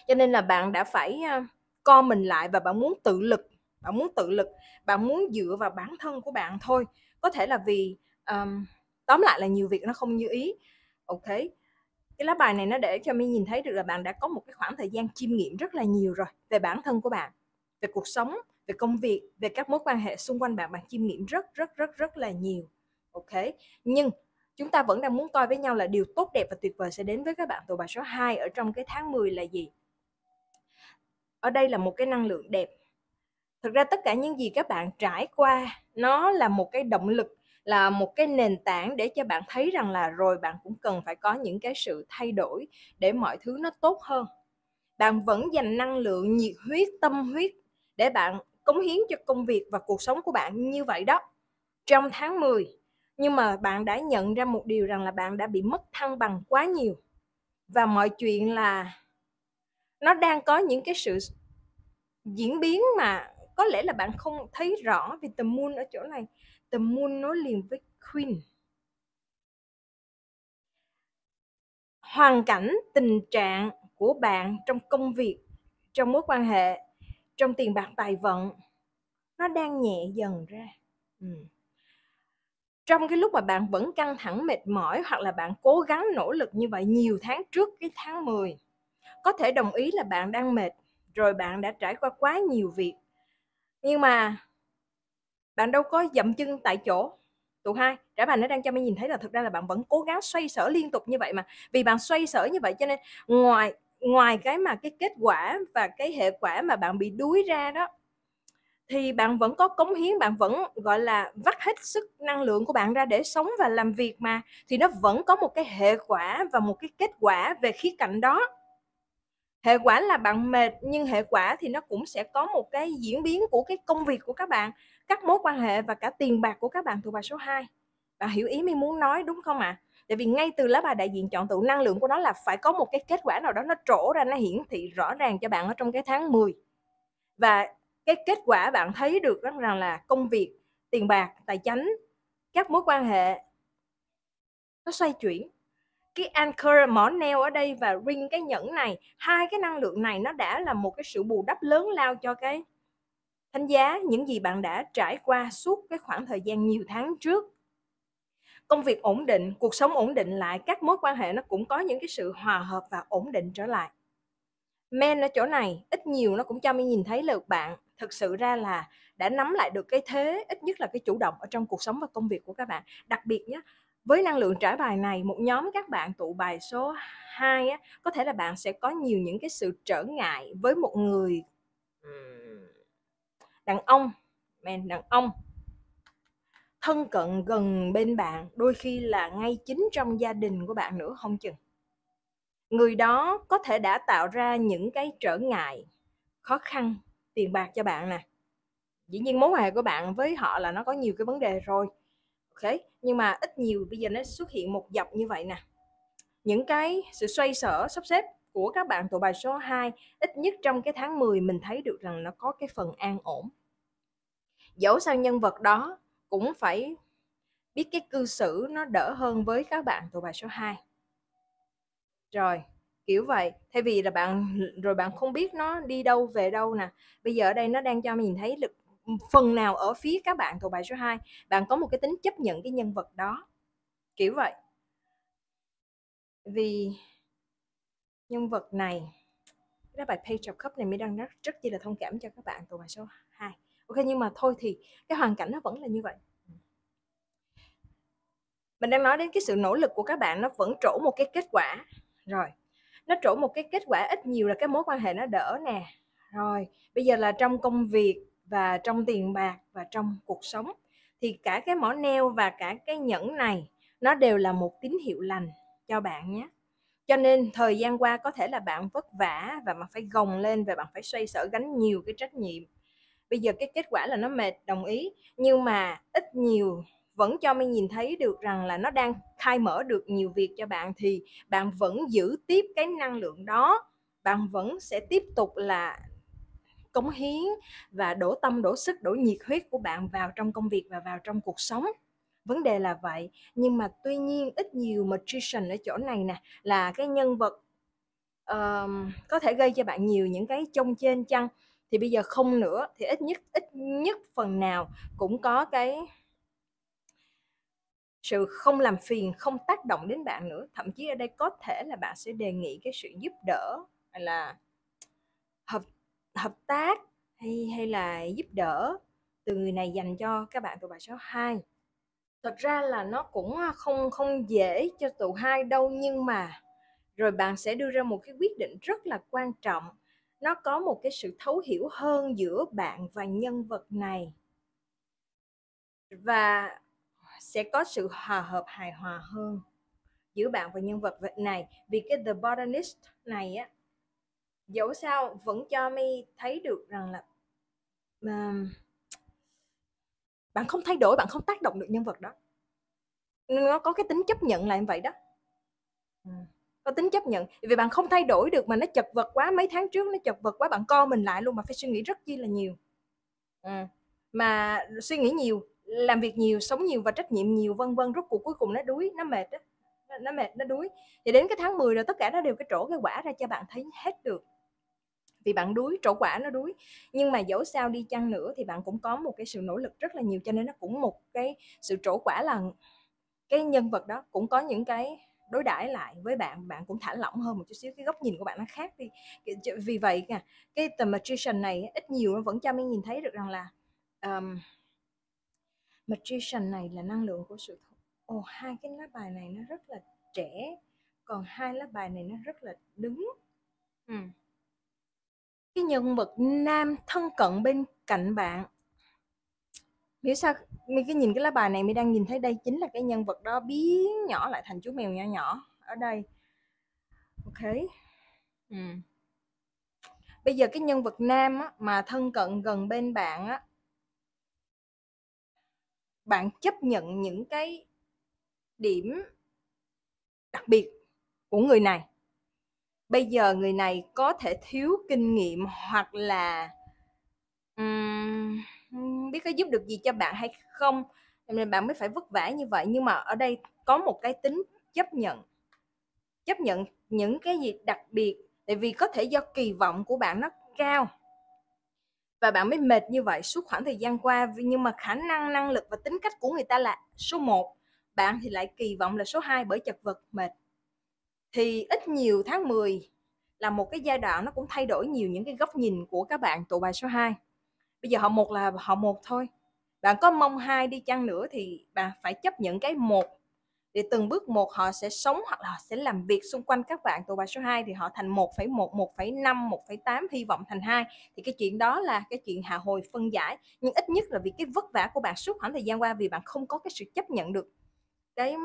cho nên là bạn đã phải à, co mình lại và bạn muốn tự lực bạn muốn tự lực bạn muốn dựa vào bản thân của bạn thôi có thể là vì um, tóm lại là nhiều việc nó không như ý ok cái lá bài này nó để cho mình nhìn thấy được là bạn đã có một cái khoảng thời gian chiêm nghiệm rất là nhiều rồi về bản thân của bạn về cuộc sống về công việc về các mối quan hệ xung quanh bạn bạn chiêm nghiệm rất rất rất rất là nhiều ok nhưng chúng ta vẫn đang muốn coi với nhau là điều tốt đẹp và tuyệt vời sẽ đến với các bạn tụ bài số 2 ở trong cái tháng 10 là gì ở đây là một cái năng lượng đẹp thực ra tất cả những gì các bạn trải qua nó là một cái động lực là một cái nền tảng để cho bạn thấy rằng là rồi bạn cũng cần phải có những cái sự thay đổi để mọi thứ nó tốt hơn bạn vẫn dành năng lượng nhiệt huyết tâm huyết để bạn cống hiến cho công việc và cuộc sống của bạn như vậy đó trong tháng 10 nhưng mà bạn đã nhận ra một điều rằng là bạn đã bị mất thăng bằng quá nhiều và mọi chuyện là nó đang có những cái sự diễn biến mà có lẽ là bạn không thấy rõ vì the moon ở chỗ này the moon nối liền với queen hoàn cảnh tình trạng của bạn trong công việc trong mối quan hệ trong tiền bạc tài vận nó đang nhẹ dần ra ừ. trong cái lúc mà bạn vẫn căng thẳng mệt mỏi hoặc là bạn cố gắng nỗ lực như vậy nhiều tháng trước cái tháng 10 có thể đồng ý là bạn đang mệt rồi bạn đã trải qua quá nhiều việc nhưng mà bạn đâu có dậm chân tại chỗ tụ hai trả bài nó đang cho mình nhìn thấy là thực ra là bạn vẫn cố gắng xoay sở liên tục như vậy mà vì bạn xoay sở như vậy cho nên ngoài ngoài cái mà cái kết quả và cái hệ quả mà bạn bị đuối ra đó thì bạn vẫn có cống hiến bạn vẫn gọi là vắt hết sức năng lượng của bạn ra để sống và làm việc mà thì nó vẫn có một cái hệ quả và một cái kết quả về khía cạnh đó hệ quả là bạn mệt nhưng hệ quả thì nó cũng sẽ có một cái diễn biến của cái công việc của các bạn các mối quan hệ và cả tiền bạc của các bạn thuộc bài số 2 và hiểu ý mình muốn nói đúng không ạ à? tại vì ngay từ lá bài đại diện chọn tụ năng lượng của nó là phải có một cái kết quả nào đó nó trổ ra nó hiển thị rõ ràng cho bạn ở trong cái tháng 10 và cái kết quả bạn thấy được rất rằng là công việc tiền bạc tài chánh các mối quan hệ nó xoay chuyển cái anchor mỏ neo ở đây và ring cái nhẫn này hai cái năng lượng này nó đã là một cái sự bù đắp lớn lao cho cái thánh giá những gì bạn đã trải qua suốt cái khoảng thời gian nhiều tháng trước công việc ổn định cuộc sống ổn định lại các mối quan hệ nó cũng có những cái sự hòa hợp và ổn định trở lại men ở chỗ này ít nhiều nó cũng cho mình nhìn thấy là bạn thực sự ra là đã nắm lại được cái thế ít nhất là cái chủ động ở trong cuộc sống và công việc của các bạn đặc biệt nhé với năng lượng trải bài này một nhóm các bạn tụ bài số 2 á, có thể là bạn sẽ có nhiều những cái sự trở ngại với một người đàn ông men đàn ông thân cận gần bên bạn đôi khi là ngay chính trong gia đình của bạn nữa không chừng người đó có thể đã tạo ra những cái trở ngại khó khăn tiền bạc cho bạn nè dĩ nhiên mối quan hệ của bạn với họ là nó có nhiều cái vấn đề rồi ok nhưng mà ít nhiều bây giờ nó xuất hiện một dọc như vậy nè những cái sự xoay sở sắp xếp của các bạn tụ bài số 2 ít nhất trong cái tháng 10 mình thấy được rằng nó có cái phần an ổn dẫu sao nhân vật đó cũng phải biết cái cư xử nó đỡ hơn với các bạn tụ bài số 2 rồi kiểu vậy thay vì là bạn rồi bạn không biết nó đi đâu về đâu nè bây giờ ở đây nó đang cho mình thấy lực phần nào ở phía các bạn thuộc bài số 2 bạn có một cái tính chấp nhận cái nhân vật đó kiểu vậy vì nhân vật này cái bài page of cup này mới đang rất rất chi là thông cảm cho các bạn thuộc bài số 2 ok nhưng mà thôi thì cái hoàn cảnh nó vẫn là như vậy mình đang nói đến cái sự nỗ lực của các bạn nó vẫn trổ một cái kết quả rồi nó trổ một cái kết quả ít nhiều là cái mối quan hệ nó đỡ nè rồi bây giờ là trong công việc và trong tiền bạc và trong cuộc sống thì cả cái mỏ neo và cả cái nhẫn này nó đều là một tín hiệu lành cho bạn nhé cho nên thời gian qua có thể là bạn vất vả và bạn phải gồng lên và bạn phải xoay sở gánh nhiều cái trách nhiệm bây giờ cái kết quả là nó mệt đồng ý nhưng mà ít nhiều vẫn cho mình nhìn thấy được rằng là nó đang khai mở được nhiều việc cho bạn thì bạn vẫn giữ tiếp cái năng lượng đó bạn vẫn sẽ tiếp tục là cống hiến và đổ tâm đổ sức đổ nhiệt huyết của bạn vào trong công việc và vào trong cuộc sống vấn đề là vậy nhưng mà tuy nhiên ít nhiều magician ở chỗ này nè là cái nhân vật uh, có thể gây cho bạn nhiều những cái trông trên chăng thì bây giờ không nữa thì ít nhất ít nhất phần nào cũng có cái sự không làm phiền không tác động đến bạn nữa thậm chí ở đây có thể là bạn sẽ đề nghị cái sự giúp đỡ hay là hợp hợp tác hay hay là giúp đỡ từ người này dành cho các bạn tụi bài số 2 thật ra là nó cũng không không dễ cho tụ hai đâu nhưng mà rồi bạn sẽ đưa ra một cái quyết định rất là quan trọng nó có một cái sự thấu hiểu hơn giữa bạn và nhân vật này và sẽ có sự hòa hợp hài hòa hơn giữa bạn và nhân vật này vì cái the botanist này á dẫu sao vẫn cho mi thấy được rằng là mà bạn không thay đổi bạn không tác động được nhân vật đó nó có cái tính chấp nhận là như vậy đó ừ. có tính chấp nhận vì bạn không thay đổi được mà nó chật vật quá mấy tháng trước nó chật vật quá bạn co mình lại luôn mà phải suy nghĩ rất chi là nhiều ừ. mà suy nghĩ nhiều làm việc nhiều sống nhiều và trách nhiệm nhiều vân vân rốt cuộc cuối cùng nó đuối nó mệt đó nó mệt nó đuối thì đến cái tháng 10 rồi tất cả nó đều cái chỗ cái quả ra cho bạn thấy hết được vì bạn đuối trổ quả nó đuối nhưng mà dẫu sao đi chăng nữa thì bạn cũng có một cái sự nỗ lực rất là nhiều cho nên nó cũng một cái sự trổ quả là cái nhân vật đó cũng có những cái đối đãi lại với bạn bạn cũng thả lỏng hơn một chút xíu cái góc nhìn của bạn nó khác đi vì vậy nè cái the magician này ít nhiều nó vẫn cho mình nhìn thấy được rằng là um, magician này là năng lượng của sự ồ oh, hai cái lá bài này nó rất là trẻ còn hai lá bài này nó rất là đứng ừ nhân vật nam thân cận bên cạnh bạn miễn sao mi cái nhìn cái lá bài này mi đang nhìn thấy đây chính là cái nhân vật đó biến nhỏ lại thành chú mèo nhỏ nhỏ ở đây ok ừ. bây giờ cái nhân vật nam á, mà thân cận gần bên bạn á bạn chấp nhận những cái điểm đặc biệt của người này bây giờ người này có thể thiếu kinh nghiệm hoặc là um, biết có giúp được gì cho bạn hay không nên bạn mới phải vất vả như vậy nhưng mà ở đây có một cái tính chấp nhận chấp nhận những cái gì đặc biệt tại vì có thể do kỳ vọng của bạn nó cao và bạn mới mệt như vậy suốt khoảng thời gian qua nhưng mà khả năng năng lực và tính cách của người ta là số 1 bạn thì lại kỳ vọng là số 2 bởi chật vật mệt thì ít nhiều tháng 10 là một cái giai đoạn nó cũng thay đổi nhiều những cái góc nhìn của các bạn tụ bài số 2 bây giờ họ một là họ một thôi bạn có mong hai đi chăng nữa thì bạn phải chấp nhận cái một để từng bước một họ sẽ sống hoặc là họ sẽ làm việc xung quanh các bạn tụ bài số 2 thì họ thành 1,1, 1,5, 1,8 hy vọng thành 2 thì cái chuyện đó là cái chuyện hạ hồi phân giải nhưng ít nhất là vì cái vất vả của bạn suốt khoảng thời gian qua vì bạn không có cái sự chấp nhận được cái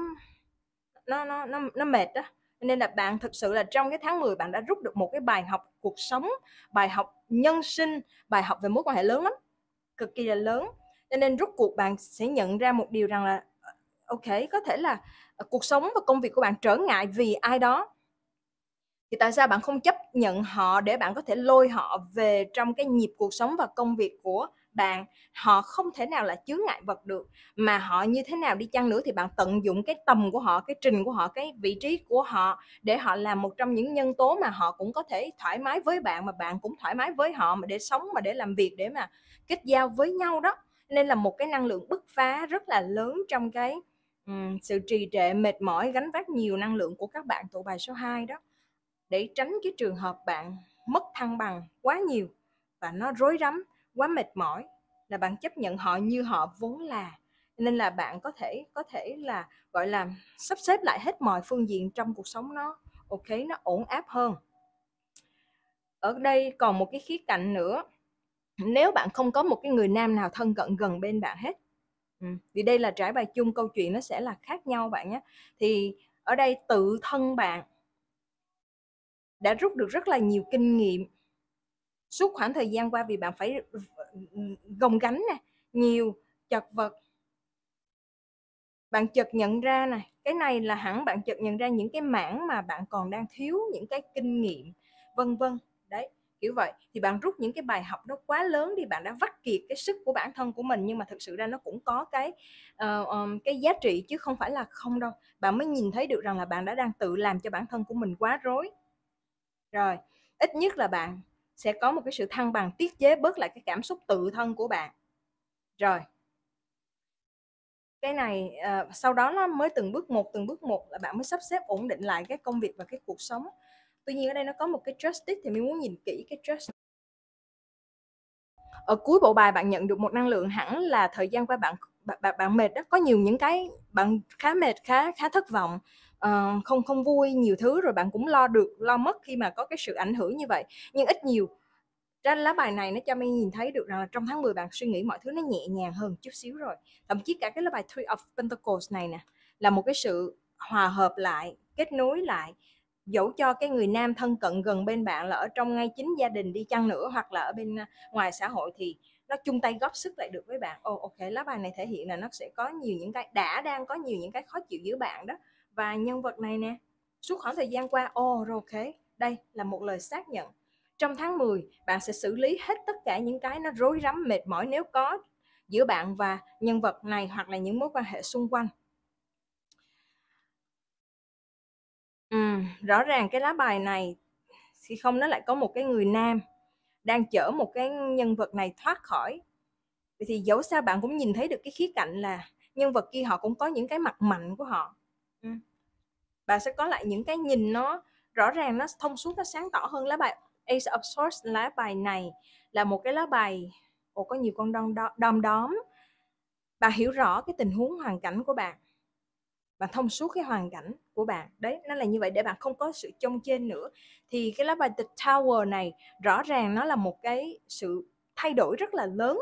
nó nó nó nó mệt đó nên là bạn thực sự là trong cái tháng 10 bạn đã rút được một cái bài học cuộc sống bài học nhân sinh bài học về mối quan hệ lớn lắm cực kỳ là lớn cho nên rút cuộc bạn sẽ nhận ra một điều rằng là ờ, ok có thể là ờ, cuộc sống và công việc của bạn trở ngại vì ai đó thì tại sao bạn không chấp nhận họ để bạn có thể lôi họ về trong cái nhịp cuộc sống và công việc của bạn họ không thể nào là chướng ngại vật được mà họ như thế nào đi chăng nữa thì bạn tận dụng cái tầm của họ cái trình của họ cái vị trí của họ để họ làm một trong những nhân tố mà họ cũng có thể thoải mái với bạn mà bạn cũng thoải mái với họ mà để sống mà để làm việc để mà kết giao với nhau đó nên là một cái năng lượng bứt phá rất là lớn trong cái um, sự trì trệ mệt mỏi gánh vác nhiều năng lượng của các bạn tụ bài số 2 đó để tránh cái trường hợp bạn mất thăng bằng quá nhiều và nó rối rắm quá mệt mỏi là bạn chấp nhận họ như họ vốn là nên là bạn có thể có thể là gọi là sắp xếp lại hết mọi phương diện trong cuộc sống nó ok nó ổn áp hơn ở đây còn một cái khía cạnh nữa nếu bạn không có một cái người nam nào thân cận gần bên bạn hết ừ, vì đây là trải bài chung câu chuyện nó sẽ là khác nhau bạn nhé thì ở đây tự thân bạn đã rút được rất là nhiều kinh nghiệm suốt khoảng thời gian qua vì bạn phải gồng gánh nè nhiều chật vật bạn chợt nhận ra này cái này là hẳn bạn chợt nhận ra những cái mảng mà bạn còn đang thiếu những cái kinh nghiệm vân vân đấy kiểu vậy thì bạn rút những cái bài học nó quá lớn đi bạn đã vắt kiệt cái sức của bản thân của mình nhưng mà thực sự ra nó cũng có cái uh, um, cái giá trị chứ không phải là không đâu bạn mới nhìn thấy được rằng là bạn đã đang tự làm cho bản thân của mình quá rối rồi ít nhất là bạn sẽ có một cái sự thăng bằng tiết chế bớt lại cái cảm xúc tự thân của bạn rồi cái này à, sau đó nó mới từng bước một từng bước một là bạn mới sắp xếp ổn định lại cái công việc và cái cuộc sống tuy nhiên ở đây nó có một cái justice thì mình muốn nhìn kỹ cái justice ở cuối bộ bài bạn nhận được một năng lượng hẳn là thời gian qua bạn, bạn, bạn mệt đó có nhiều những cái bạn khá mệt khá khá thất vọng uh, không không vui nhiều thứ rồi bạn cũng lo được lo mất khi mà có cái sự ảnh hưởng như vậy nhưng ít nhiều ra lá bài này nó cho mình nhìn thấy được rằng là trong tháng 10 bạn suy nghĩ mọi thứ nó nhẹ nhàng hơn chút xíu rồi thậm chí cả cái lá bài Three of Pentacles này nè là một cái sự hòa hợp lại kết nối lại dẫu cho cái người nam thân cận gần bên bạn là ở trong ngay chính gia đình đi chăng nữa hoặc là ở bên à, ngoài xã hội thì nó chung tay góp sức lại được với bạn. Ồ oh, ok, lá bài này thể hiện là nó sẽ có nhiều những cái đã đang có nhiều những cái khó chịu giữa bạn đó và nhân vật này nè suốt khoảng thời gian qua oh, rồi ok đây là một lời xác nhận trong tháng 10 bạn sẽ xử lý hết tất cả những cái nó rối rắm mệt mỏi nếu có giữa bạn và nhân vật này hoặc là những mối quan hệ xung quanh uhm, rõ ràng cái lá bài này khi không nó lại có một cái người nam đang chở một cái nhân vật này thoát khỏi thì dẫu sao bạn cũng nhìn thấy được cái khía cạnh là nhân vật kia họ cũng có những cái mặt mạnh của họ bạn sẽ có lại những cái nhìn nó rõ ràng, nó thông suốt, nó sáng tỏ hơn lá bài Ace of Swords, lá bài này là một cái lá bài ồ có nhiều con đom đom đóm. Bà hiểu rõ cái tình huống hoàn cảnh của bạn. Và thông suốt cái hoàn cảnh của bạn. Đấy, nó là như vậy để bạn không có sự chông chênh nữa. Thì cái lá bài The Tower này rõ ràng nó là một cái sự thay đổi rất là lớn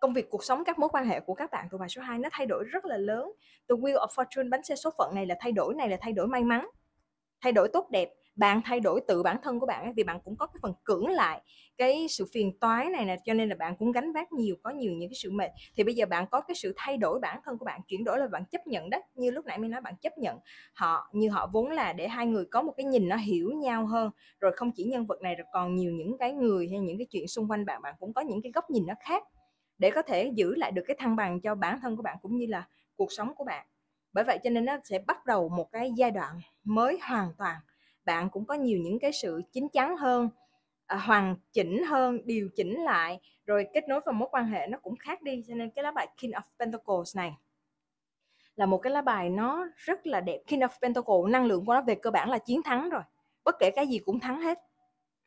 công việc cuộc sống các mối quan hệ của các bạn từ bài số 2 nó thay đổi rất là lớn từ wheel of fortune bánh xe số phận này là thay đổi này là thay đổi may mắn thay đổi tốt đẹp bạn thay đổi tự bản thân của bạn ấy, vì bạn cũng có cái phần cưỡng lại cái sự phiền toái này nè cho nên là bạn cũng gánh vác nhiều có nhiều những cái sự mệt thì bây giờ bạn có cái sự thay đổi bản thân của bạn chuyển đổi là bạn chấp nhận đấy như lúc nãy mình nói bạn chấp nhận họ như họ vốn là để hai người có một cái nhìn nó hiểu nhau hơn rồi không chỉ nhân vật này rồi còn nhiều những cái người hay những cái chuyện xung quanh bạn bạn cũng có những cái góc nhìn nó khác để có thể giữ lại được cái thăng bằng cho bản thân của bạn cũng như là cuộc sống của bạn bởi vậy cho nên nó sẽ bắt đầu một cái giai đoạn mới hoàn toàn bạn cũng có nhiều những cái sự chín chắn hơn à, hoàn chỉnh hơn điều chỉnh lại rồi kết nối vào mối quan hệ nó cũng khác đi cho nên cái lá bài King of Pentacles này là một cái lá bài nó rất là đẹp King of Pentacles năng lượng của nó về cơ bản là chiến thắng rồi bất kể cái gì cũng thắng hết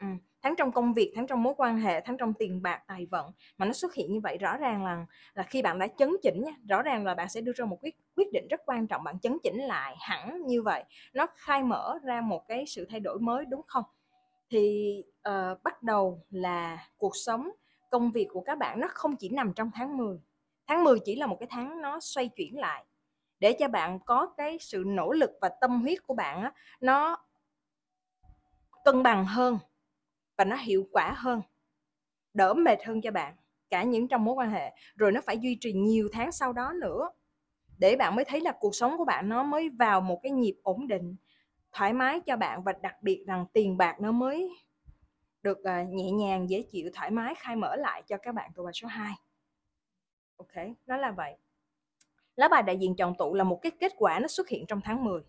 ừ. thắng trong công việc thắng trong mối quan hệ thắng trong tiền bạc tài vận mà nó xuất hiện như vậy rõ ràng là là khi bạn đã chấn chỉnh nha rõ ràng là bạn sẽ đưa ra một quyết quyết định rất quan trọng bạn chấn chỉnh lại hẳn như vậy nó khai mở ra một cái sự thay đổi mới đúng không thì uh, bắt đầu là cuộc sống công việc của các bạn nó không chỉ nằm trong tháng 10 tháng 10 chỉ là một cái tháng nó xoay chuyển lại để cho bạn có cái sự nỗ lực và tâm huyết của bạn á, nó cân bằng hơn và nó hiệu quả hơn đỡ mệt hơn cho bạn cả những trong mối quan hệ rồi nó phải duy trì nhiều tháng sau đó nữa để bạn mới thấy là cuộc sống của bạn nó mới vào một cái nhịp ổn định thoải mái cho bạn và đặc biệt rằng tiền bạc nó mới được ờ, nhẹ nhàng dễ chịu thoải mái khai mở lại cho các bạn tụ bài số 2 ok nó là vậy lá bài đại diện chọn tụ là một cái kết quả nó xuất hiện trong tháng 10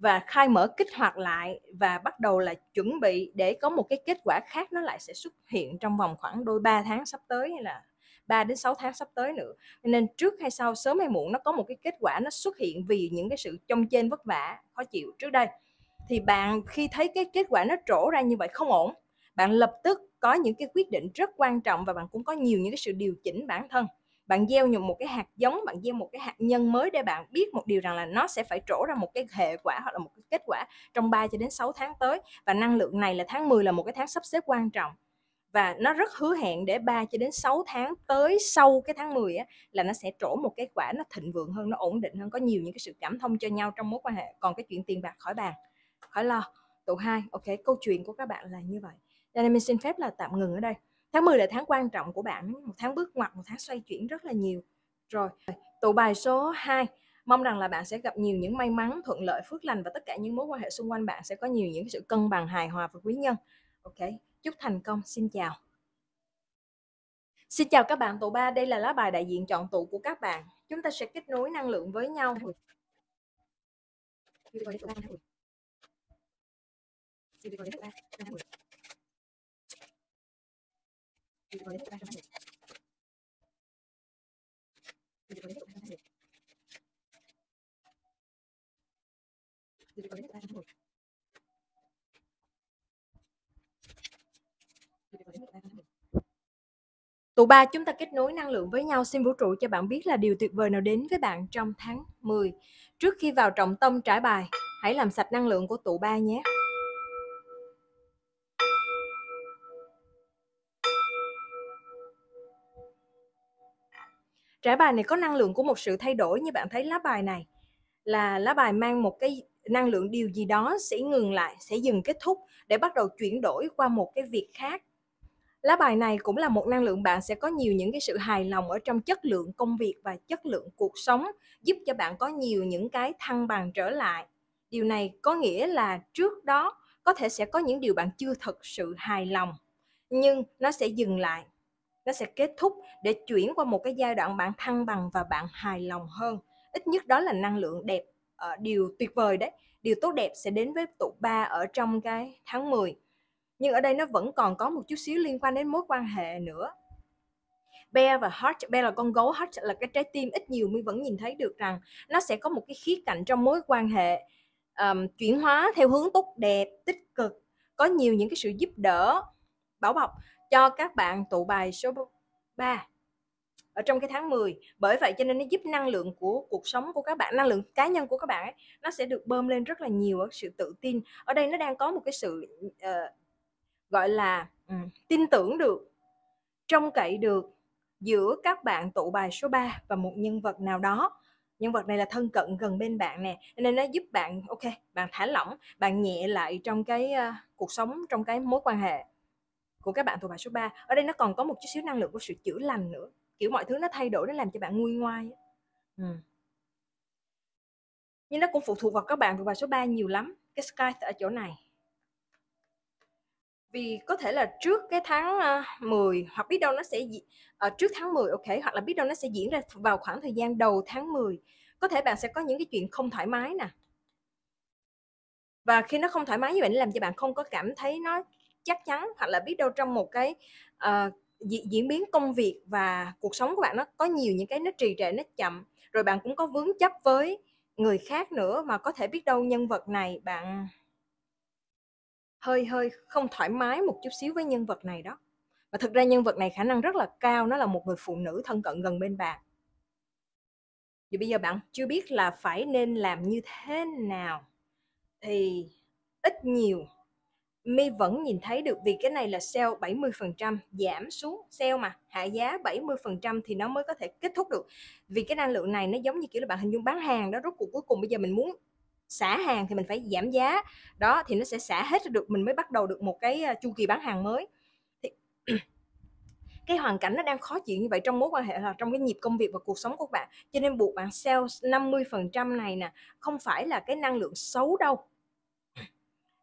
và khai mở kích hoạt lại và bắt đầu là chuẩn bị để có một cái kết quả khác nó lại sẽ xuất hiện trong vòng khoảng đôi 3 tháng sắp tới hay là 3 đến 6 tháng sắp tới nữa nên trước hay sau sớm hay muộn nó có một cái kết quả nó xuất hiện vì những cái sự trong trên vất vả khó chịu trước đây thì bạn khi thấy cái kết quả nó trổ ra như vậy không ổn bạn lập tức có những cái quyết định rất quan trọng và bạn cũng có nhiều những cái sự điều chỉnh bản thân bạn gieo một cái hạt giống bạn gieo một cái hạt nhân mới để bạn biết một điều rằng là nó sẽ phải trổ ra một cái hệ quả hoặc là một cái kết quả trong 3 cho đến 6 tháng tới và năng lượng này là tháng 10 là một cái tháng sắp xếp quan trọng và nó rất hứa hẹn để 3 cho đến 6 tháng tới sau cái tháng 10 á, là nó sẽ trổ một cái quả nó thịnh vượng hơn, nó ổn định hơn, có nhiều những cái sự cảm thông cho nhau trong mối quan hệ. Còn cái chuyện tiền bạc khỏi bàn, khỏi lo. Tụ hai ok, câu chuyện của các bạn là như vậy. Cho nên mình xin phép là tạm ngừng ở đây tháng 10 là tháng quan trọng của bạn một tháng bước ngoặt một tháng xoay chuyển rất là nhiều rồi tụ bài số 2 mong rằng là bạn sẽ gặp nhiều những may mắn thuận lợi phước lành và tất cả những mối quan hệ xung quanh bạn sẽ có nhiều những sự cân bằng hài hòa và quý nhân ok chúc thành công xin chào Xin chào các bạn tụ ba, đây là lá bài đại diện chọn tụ của các bạn. Chúng ta sẽ kết nối năng lượng với nhau. Thank you. Tụ ba chúng ta kết nối năng lượng với nhau xin vũ trụ cho bạn biết là điều tuyệt vời nào đến với bạn trong tháng 10. Trước khi vào trọng tâm trải bài, hãy làm sạch năng lượng của tụ ba nhé. trải bài này có năng lượng của một sự thay đổi như bạn thấy lá bài này là lá bài mang một cái năng lượng điều gì đó sẽ ngừng lại sẽ dừng kết thúc để bắt đầu chuyển đổi qua một cái việc khác lá bài này cũng là một năng lượng bạn sẽ có nhiều những cái sự hài lòng ở trong chất lượng công việc và chất lượng cuộc sống giúp cho bạn có nhiều những cái thăng bằng trở lại điều này có nghĩa là trước đó có thể sẽ có những điều bạn chưa thật sự hài lòng nhưng nó sẽ dừng lại nó sẽ kết thúc để chuyển qua một cái giai đoạn bạn thăng bằng và bạn hài lòng hơn ít nhất đó là năng lượng đẹp ờ, điều tuyệt vời đấy điều tốt đẹp sẽ đến với tụ ba ở trong cái tháng 10 nhưng ở đây nó vẫn còn có một chút xíu liên quan đến mối quan hệ nữa Bear và Heart, Bear là con gấu, Heart là cái trái tim ít nhiều mình vẫn nhìn thấy được rằng nó sẽ có một cái khía cạnh trong mối quan hệ um, chuyển hóa theo hướng tốt đẹp, tích cực, có nhiều những cái sự giúp đỡ, bảo bọc cho các bạn tụ bài số 3 ở trong cái tháng 10 bởi vậy cho nên nó giúp năng lượng của cuộc sống của các bạn năng lượng cá nhân của các bạn ấy, nó sẽ được bơm lên rất là nhiều ở sự tự tin ở đây nó đang có một cái sự uh, gọi là um, tin tưởng được trông cậy được giữa các bạn tụ bài số 3 và một nhân vật nào đó nhân vật này là thân cận gần bên bạn nè nên nó giúp bạn ok bạn thả lỏng bạn nhẹ lại trong cái uh, cuộc sống trong cái mối quan hệ của các bạn thuộc bài số 3 ở đây nó còn có một chút xíu năng lượng của sự chữa lành nữa kiểu mọi thứ nó thay đổi nó làm cho bạn nguôi ngoai ừ. nhưng nó cũng phụ thuộc vào các bạn thuộc bài số 3 nhiều lắm cái sky ở chỗ này vì có thể là trước cái tháng 10 ờ, hoặc biết đâu nó sẽ uh, trước tháng 10 ok hoặc là biết đâu nó sẽ diễn ra vào khoảng thời gian đầu tháng 10 có thể bạn sẽ có những cái chuyện không thoải mái nè và khi nó không thoải mái như vậy nó làm cho bạn không có cảm thấy nó chắc chắn hoặc là biết đâu trong một cái uh, diễn biến công việc và cuộc sống của bạn nó có nhiều những cái nó trì trệ nó chậm rồi bạn cũng có vướng chấp với người khác nữa mà có thể biết đâu nhân vật này bạn hơi hơi không thoải mái một chút xíu với nhân vật này đó và thực ra nhân vật này khả năng rất là cao nó là một người phụ nữ thân cận gần bên bạn dù bây giờ bạn chưa biết là phải nên làm như thế nào thì ít nhiều My vẫn nhìn thấy được vì cái này là sale 70% giảm xuống sale mà hạ giá 70% thì nó mới có thể kết thúc được vì cái năng lượng này nó giống như kiểu là bạn hình dung bán hàng đó rốt cuộc cuối cùng bây giờ mình muốn xả hàng thì mình phải giảm giá đó thì nó sẽ xả hết được mình mới bắt đầu được một cái à, chu kỳ bán hàng mới thì cái hoàn cảnh nó đang khó chịu như vậy trong mối quan hệ là trong cái nhịp công việc và cuộc sống của bạn cho nên buộc bạn sell 50% này nè không phải là cái năng lượng xấu đâu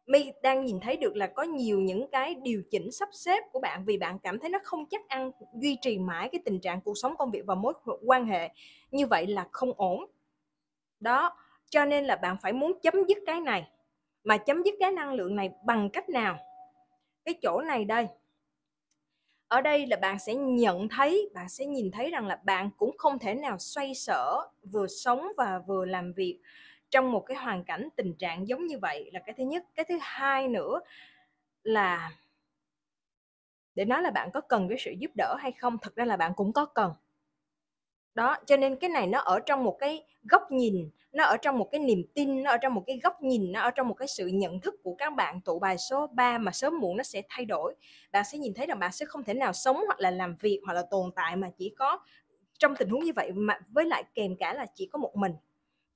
My đang nhìn thấy được là có nhiều những cái điều chỉnh sắp xếp của bạn vì bạn cảm thấy nó không chắc ăn duy trì mãi cái tình trạng cuộc sống công việc và mối quan hệ như vậy là không ổn đó cho nên là bạn phải muốn chấm dứt cái này mà chấm dứt cái năng lượng này bằng cách nào cái chỗ này đây ở đây là bạn sẽ nhận thấy bạn sẽ nhìn thấy rằng là bạn cũng không thể nào xoay sở vừa sống và vừa làm việc trong một cái hoàn cảnh tình trạng giống như vậy là cái thứ nhất cái thứ hai nữa là để nói là bạn có cần cái sự giúp đỡ hay không thật ra là bạn cũng có cần đó cho nên cái này nó ở trong một cái góc nhìn nó ở trong một cái niềm tin nó ở trong một cái góc nhìn nó ở trong một cái sự nhận thức của các bạn tụ bài số 3 mà sớm muộn nó sẽ thay đổi bạn sẽ nhìn thấy rằng bạn sẽ không thể nào sống hoặc là làm việc hoặc là tồn tại mà chỉ có trong tình huống như vậy mà với lại kèm cả là chỉ có một mình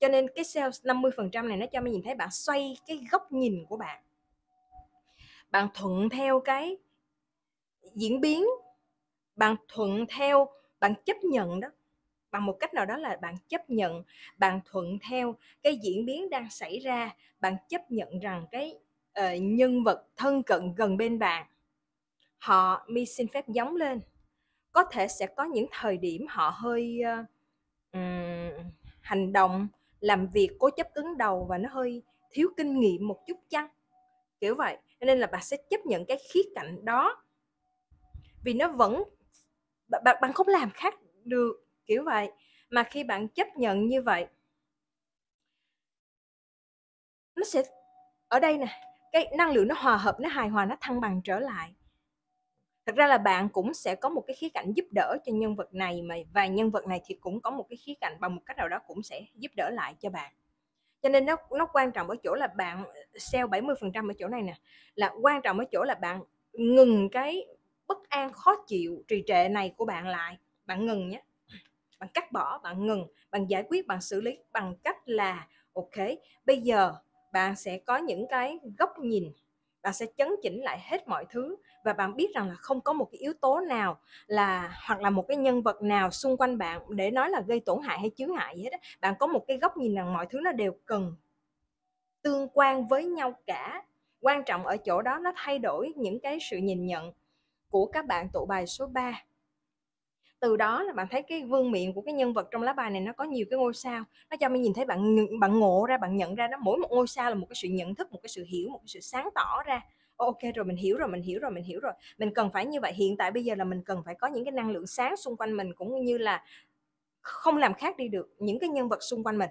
cho nên cái sales 50% này nó cho mình nhìn thấy bạn xoay cái góc nhìn của bạn bạn thuận theo cái diễn biến bạn thuận theo bạn chấp nhận đó bằng một cách nào đó là bạn chấp nhận bạn thuận theo cái diễn biến đang xảy ra bạn chấp nhận rằng cái uh, nhân vật thân cận gần bên bạn họ mi xin phép giống lên có thể sẽ có những thời điểm họ hơi uh, um, hành động làm việc cố chấp cứng đầu và nó hơi thiếu kinh nghiệm một chút chăng kiểu vậy nên là bạn sẽ chấp nhận cái khía cạnh đó vì nó vẫn bạn bạn không làm khác được kiểu vậy mà khi bạn chấp nhận như vậy nó sẽ ở đây nè cái năng lượng nó hòa hợp nó hài hòa nó thăng bằng trở lại thực ra là bạn cũng sẽ có một cái khía cạnh giúp đỡ cho nhân vật này mà và nhân vật này thì cũng có một cái khía cạnh bằng một cách nào đó cũng sẽ giúp đỡ lại cho bạn cho nên nó nó quan trọng ở chỗ là bạn sell 70% ở chỗ này nè là quan trọng ở chỗ là bạn ngừng cái bất an khó chịu trì trệ này của bạn lại bạn ngừng nhé bạn cắt bỏ bạn ngừng bạn giải quyết bạn xử lý bằng cách là ok bây giờ bạn sẽ có những cái góc nhìn bạn sẽ chấn chỉnh lại hết mọi thứ và bạn biết rằng là không có một cái yếu tố nào là hoặc là một cái nhân vật nào xung quanh bạn để nói là gây tổn hại hay chướng hại gì hết bạn có một cái góc nhìn rằng mọi thứ nó đều cần tương quan với nhau cả quan trọng ở chỗ đó nó thay đổi những cái sự nhìn nhận của các bạn tụ bài số 3 từ đó là bạn thấy cái vương miện của cái nhân vật trong lá bài này nó có nhiều cái ngôi sao nó cho mình nhìn thấy bạn bạn ngộ ra bạn nhận ra đó mỗi một ngôi sao là một cái sự nhận thức một cái sự hiểu một cái sự sáng tỏ ra ok rồi mình hiểu rồi mình hiểu rồi mình hiểu rồi mình cần phải như vậy hiện tại bây giờ là mình cần phải có những cái năng lượng sáng xung quanh mình cũng như là không làm khác đi được những cái nhân vật xung quanh mình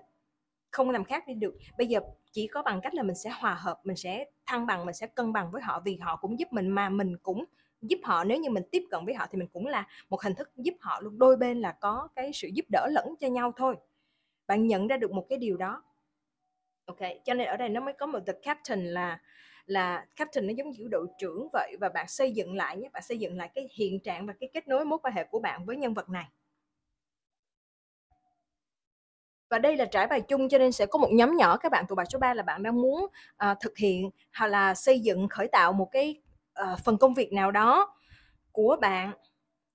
không làm khác đi được bây giờ chỉ có bằng cách là mình sẽ hòa hợp mình sẽ thăng bằng mình sẽ cân bằng với họ vì họ cũng giúp mình mà mình cũng giúp họ nếu như mình tiếp cận với họ thì mình cũng là một hình thức giúp họ luôn đôi bên là có cái sự giúp đỡ lẫn cho nhau thôi bạn nhận ra được một cái điều đó ok cho nên ở đây nó mới có một the captain là là captain nó giống như đội trưởng vậy và bạn xây dựng lại nhé bạn xây dựng lại cái hiện trạng và cái kết nối mối quan hệ của bạn với nhân vật này và đây là trải bài chung cho nên sẽ có một nhóm nhỏ các bạn tụi bài số 3 là bạn đang muốn uh, thực hiện hoặc là xây dựng khởi tạo một cái Ờ, phần công việc nào đó của bạn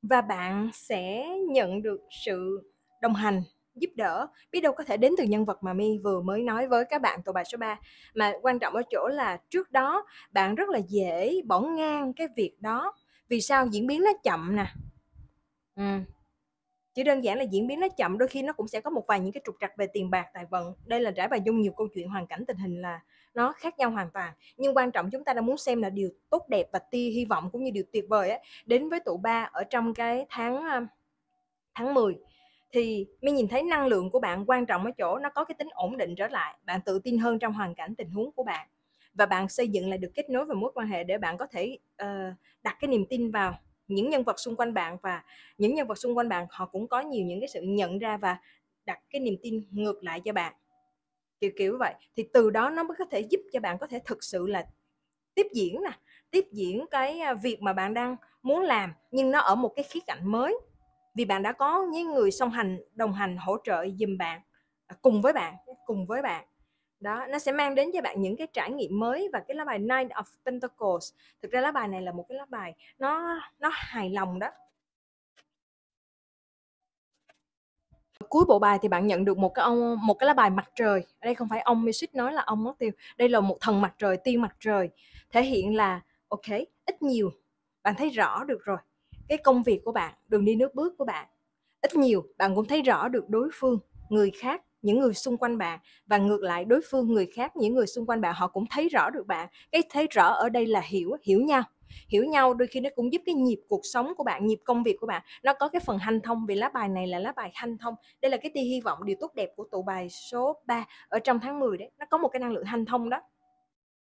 và bạn sẽ nhận được sự đồng hành giúp đỡ biết đâu có thể đến từ nhân vật mà mi vừa mới nói với các bạn tổ bài số 3 mà quan trọng ở chỗ là trước đó bạn rất là dễ bỏ ngang cái việc đó vì sao diễn biến nó chậm nè ừ. chỉ đơn giản là diễn biến nó chậm đôi khi nó cũng sẽ có một vài những cái trục trặc về tiền bạc tài vận đây là trải bài dung nhiều câu chuyện hoàn cảnh tình hình là nó khác nhau hoàn toàn nhưng quan trọng chúng ta đang muốn xem là điều tốt đẹp và ti hy vọng cũng như điều tuyệt vời ấy, đến với tụ ba ở trong cái tháng tháng 10 thì mới nhìn thấy năng lượng của bạn quan trọng ở chỗ nó có cái tính ổn định trở lại bạn tự tin hơn trong hoàn cảnh tình huống của bạn và bạn xây dựng lại được kết nối và mối quan hệ để bạn có thể uh, đặt cái niềm tin vào những nhân vật xung quanh bạn và những nhân vật xung quanh bạn họ cũng có nhiều những cái sự nhận ra và đặt cái niềm tin ngược lại cho bạn kiểu kiểu vậy thì từ đó nó mới có thể giúp cho bạn có thể thực sự là tiếp diễn nè tiếp diễn cái à, việc mà bạn đang muốn làm nhưng nó ở một cái khía cạnh mới vì bạn đã có những người song hành đồng hành hỗ trợ dùm bạn à, cùng với bạn cùng với bạn đó nó sẽ mang đến cho bạn những cái trải nghiệm mới và cái lá bài Nine of Pentacles thực ra lá bài này là một cái lá bài nó nó hài lòng đó cuối bộ bài thì bạn nhận được một cái ông một cái lá bài mặt trời ở đây không phải ông music nói là ông mất tiêu đây là một thần mặt trời tiên mặt trời thể hiện là ok ít nhiều bạn thấy rõ được rồi cái công việc của bạn đường đi nước bước của bạn ít nhiều bạn cũng thấy rõ được đối phương người khác những người xung quanh bạn và ngược lại đối phương người khác những người xung quanh bạn họ cũng thấy rõ được bạn cái thấy rõ ở đây là hiểu hiểu nhau hiểu nhau đôi khi nó cũng giúp cái nhịp cuộc sống của bạn nhịp công việc của bạn nó có cái phần hanh thông vì lá bài này là lá bài hanh thông đây là cái tia hy vọng điều tốt đẹp của tụ bài số 3 ở trong tháng 10 đấy nó có một cái năng lượng hanh thông đó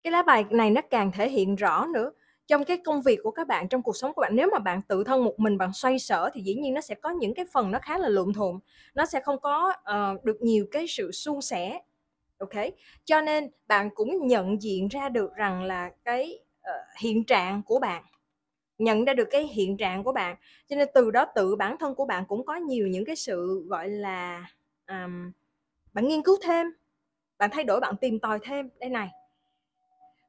cái lá bài này nó càng thể hiện rõ nữa trong cái công việc của các bạn trong cuộc sống của bạn nếu mà bạn tự thân một mình bạn xoay sở thì dĩ nhiên nó sẽ có những cái phần nó khá là lộn thộn nó sẽ không có uh, được nhiều cái sự suôn sẻ ok cho nên bạn cũng nhận diện ra được rằng là cái Ờ, hiện trạng của bạn nhận ra được cái hiện trạng của bạn cho nên từ đó tự bản thân của bạn cũng có nhiều những cái sự gọi là um, bạn nghiên cứu thêm bạn thay đổi bạn tìm tòi thêm đây này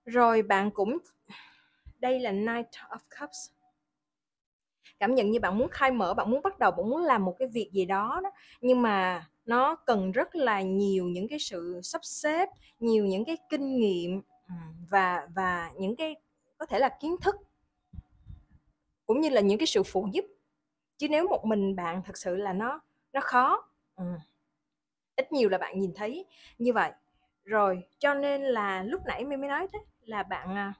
rồi bạn cũng đây là night of cups cảm nhận như bạn muốn khai mở bạn muốn bắt đầu bạn muốn làm một cái việc gì đó, đó. nhưng mà nó cần rất là nhiều những cái sự sắp xếp nhiều những cái kinh nghiệm và và những cái có thể là kiến thức cũng như là những cái sự phụ giúp chứ nếu một mình bạn thật sự là nó nó khó ừ. ít nhiều là bạn nhìn thấy như vậy rồi cho nên là lúc nãy mình mới nói đó là bạn à,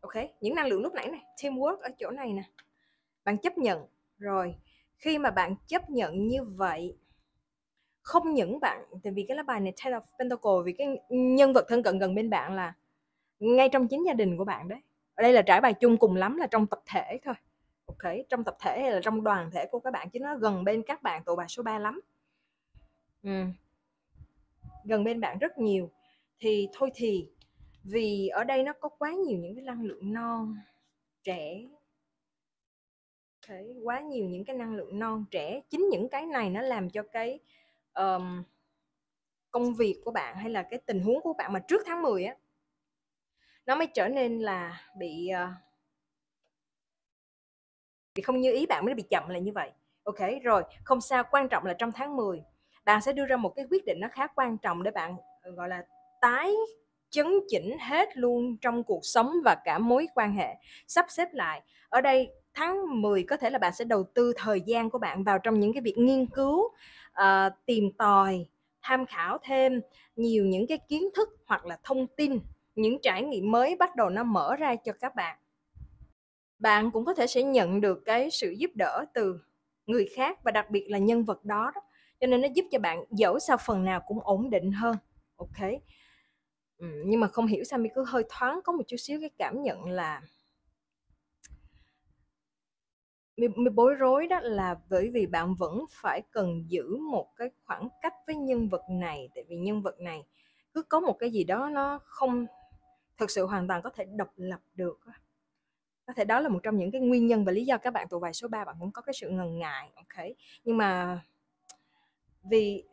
ok những năng lượng lúc nãy này teamwork ở chỗ này nè bạn chấp nhận rồi khi mà bạn chấp nhận như vậy không những bạn tại vì cái lá bài này Ten of Pentacle vì cái nhân vật thân cận gần bên bạn là ngay trong chính gia đình của bạn đấy ở đây là trải bài chung cùng lắm là trong tập thể thôi ok trong tập thể hay là trong đoàn thể của các bạn chứ nó gần bên các bạn tụ bài số 3 lắm ừ. gần bên bạn rất nhiều thì thôi thì vì ở đây nó có quá nhiều những cái năng lượng non trẻ Thế, quá nhiều những cái năng lượng non trẻ chính những cái này nó làm cho cái um, công việc của bạn hay là cái tình huống của bạn mà trước tháng 10 á nó mới trở nên là bị ờ, bị không như ý bạn mới bị chậm là như vậy ok rồi không sao quan trọng là trong tháng 10 bạn sẽ đưa ra một cái quyết định nó khá quan trọng để bạn ờ, gọi là tái chấn chỉnh hết luôn trong cuộc sống và cả mối quan hệ sắp xếp lại ở đây tháng 10 có thể là bạn sẽ đầu tư thời gian của bạn vào trong những cái việc nghiên cứu uh, tìm tòi tham khảo thêm nhiều những cái kiến thức hoặc là thông tin những trải nghiệm mới bắt đầu nó mở ra cho các bạn bạn cũng có thể sẽ nhận được cái sự giúp đỡ từ người khác và đặc biệt là nhân vật đó, đó. cho nên nó giúp cho bạn dẫu sao phần nào cũng ổn định hơn ok ừ, nhưng mà không hiểu sao mình cứ hơi thoáng có một chút xíu cái cảm nhận là mình mi bối rối đó là bởi vì bạn vẫn phải cần giữ một cái khoảng cách với nhân vật này tại vì nhân vật này cứ có một cái gì đó nó không thực sự hoàn toàn có thể độc lập được có thể đó là một trong những cái nguyên nhân và lý do các bạn tụ bài số 3 bạn cũng có cái sự ngần ngại ok nhưng mà vì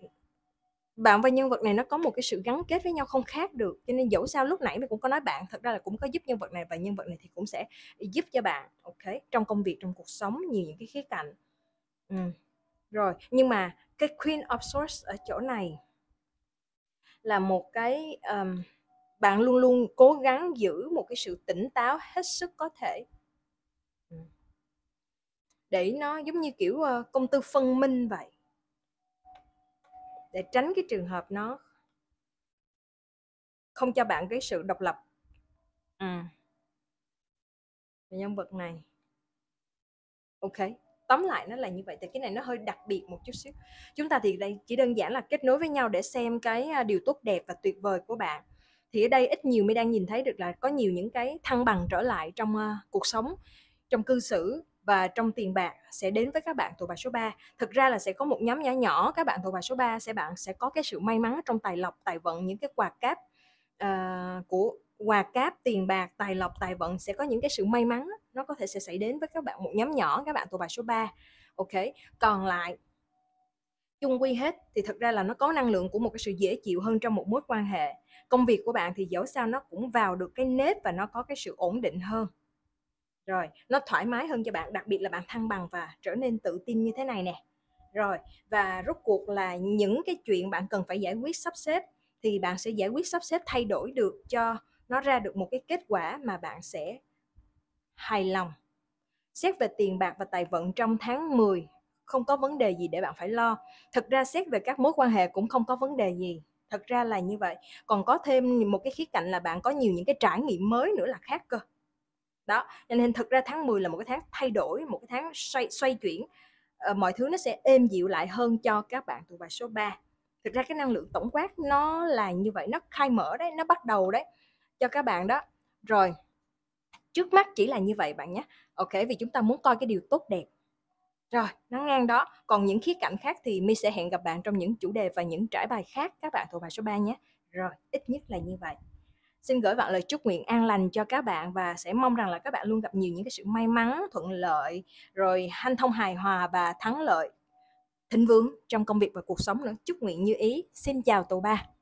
bạn và nhân vật này nó có một cái sự gắn kết với nhau không khác được cho nên dẫu sao lúc nãy mình cũng có nói bạn thật ra là cũng có giúp nhân vật này và nhân vật này thì cũng sẽ giúp cho bạn ok trong công việc trong cuộc sống nhiều những cái khía cạnh ừ. rồi nhưng mà cái queen of swords ở chỗ này là một cái um, bạn luôn luôn cố gắng giữ một cái sự tỉnh táo hết sức có thể ừ. để nó giống như kiểu ờ, công tư phân minh vậy để tránh cái trường hợp nó không cho bạn cái sự độc lập ừ. nhân vật này ok tóm lại nó là như vậy thì cái này nó hơi đặc biệt một chút xíu chúng ta thì đây chỉ đơn giản là kết nối với nhau để xem cái à, điều tốt đẹp và tuyệt vời của bạn thì ở đây ít nhiều mới đang nhìn thấy được là có nhiều những cái thăng bằng trở lại trong uh, cuộc sống trong cư xử và trong tiền bạc sẽ đến với các bạn tù bà số 3. Thực ra là sẽ có một nhóm nhỏ nhỏ các bạn tù bà số 3 sẽ bạn sẽ có cái sự may mắn trong tài lộc, tài vận những cái quà cáp uh, của quà cáp tiền bạc tài lộc tài vận sẽ có những cái sự may mắn nó có thể sẽ xảy đến với các bạn một nhóm nhỏ các bạn tù bà số 3 ok còn lại chung quy hết thì thật ra là nó có năng lượng của một cái sự dễ chịu hơn trong một mối quan hệ công việc của bạn thì dẫu sao nó cũng vào được cái nếp và nó có cái sự ổn định hơn rồi nó thoải mái hơn cho bạn đặc biệt là bạn thăng bằng và trở nên tự tin như thế này nè rồi và rốt cuộc là những cái chuyện bạn cần phải giải quyết sắp xếp thì bạn sẽ giải quyết sắp xếp thay đổi được cho nó ra được một cái kết quả mà bạn sẽ hài lòng xét về tiền bạc và tài vận trong tháng 10 không có vấn đề gì để bạn phải lo thực ra xét về các mối quan hệ cũng không có vấn đề gì thật ra là như vậy còn có thêm một cái khía cạnh là bạn có nhiều những cái trải nghiệm mới nữa là khác cơ đó cho nên thực ra tháng 10 là một cái tháng thay đổi một cái tháng xoay, xoay chuyển ờ, mọi thứ nó sẽ êm dịu lại hơn cho các bạn từ bài số 3 thực ra cái năng lượng tổng quát nó là như vậy nó khai mở đấy nó bắt đầu đấy cho các bạn đó rồi trước mắt chỉ là như vậy bạn nhé ok vì chúng ta muốn coi cái điều tốt đẹp rồi, nắng ngang đó. Còn những khía cạnh khác thì mi sẽ hẹn gặp bạn trong những chủ đề và những trải bài khác các bạn thuộc bài số 3 nhé. Rồi, ít nhất là như vậy. Xin gửi bạn lời chúc nguyện an lành cho các bạn và sẽ mong rằng là các bạn luôn gặp nhiều những cái sự may mắn, thuận lợi, rồi hanh thông hài hòa và thắng lợi, thịnh vượng trong công việc và cuộc sống nữa. Chúc nguyện như ý. Xin chào tụ ba.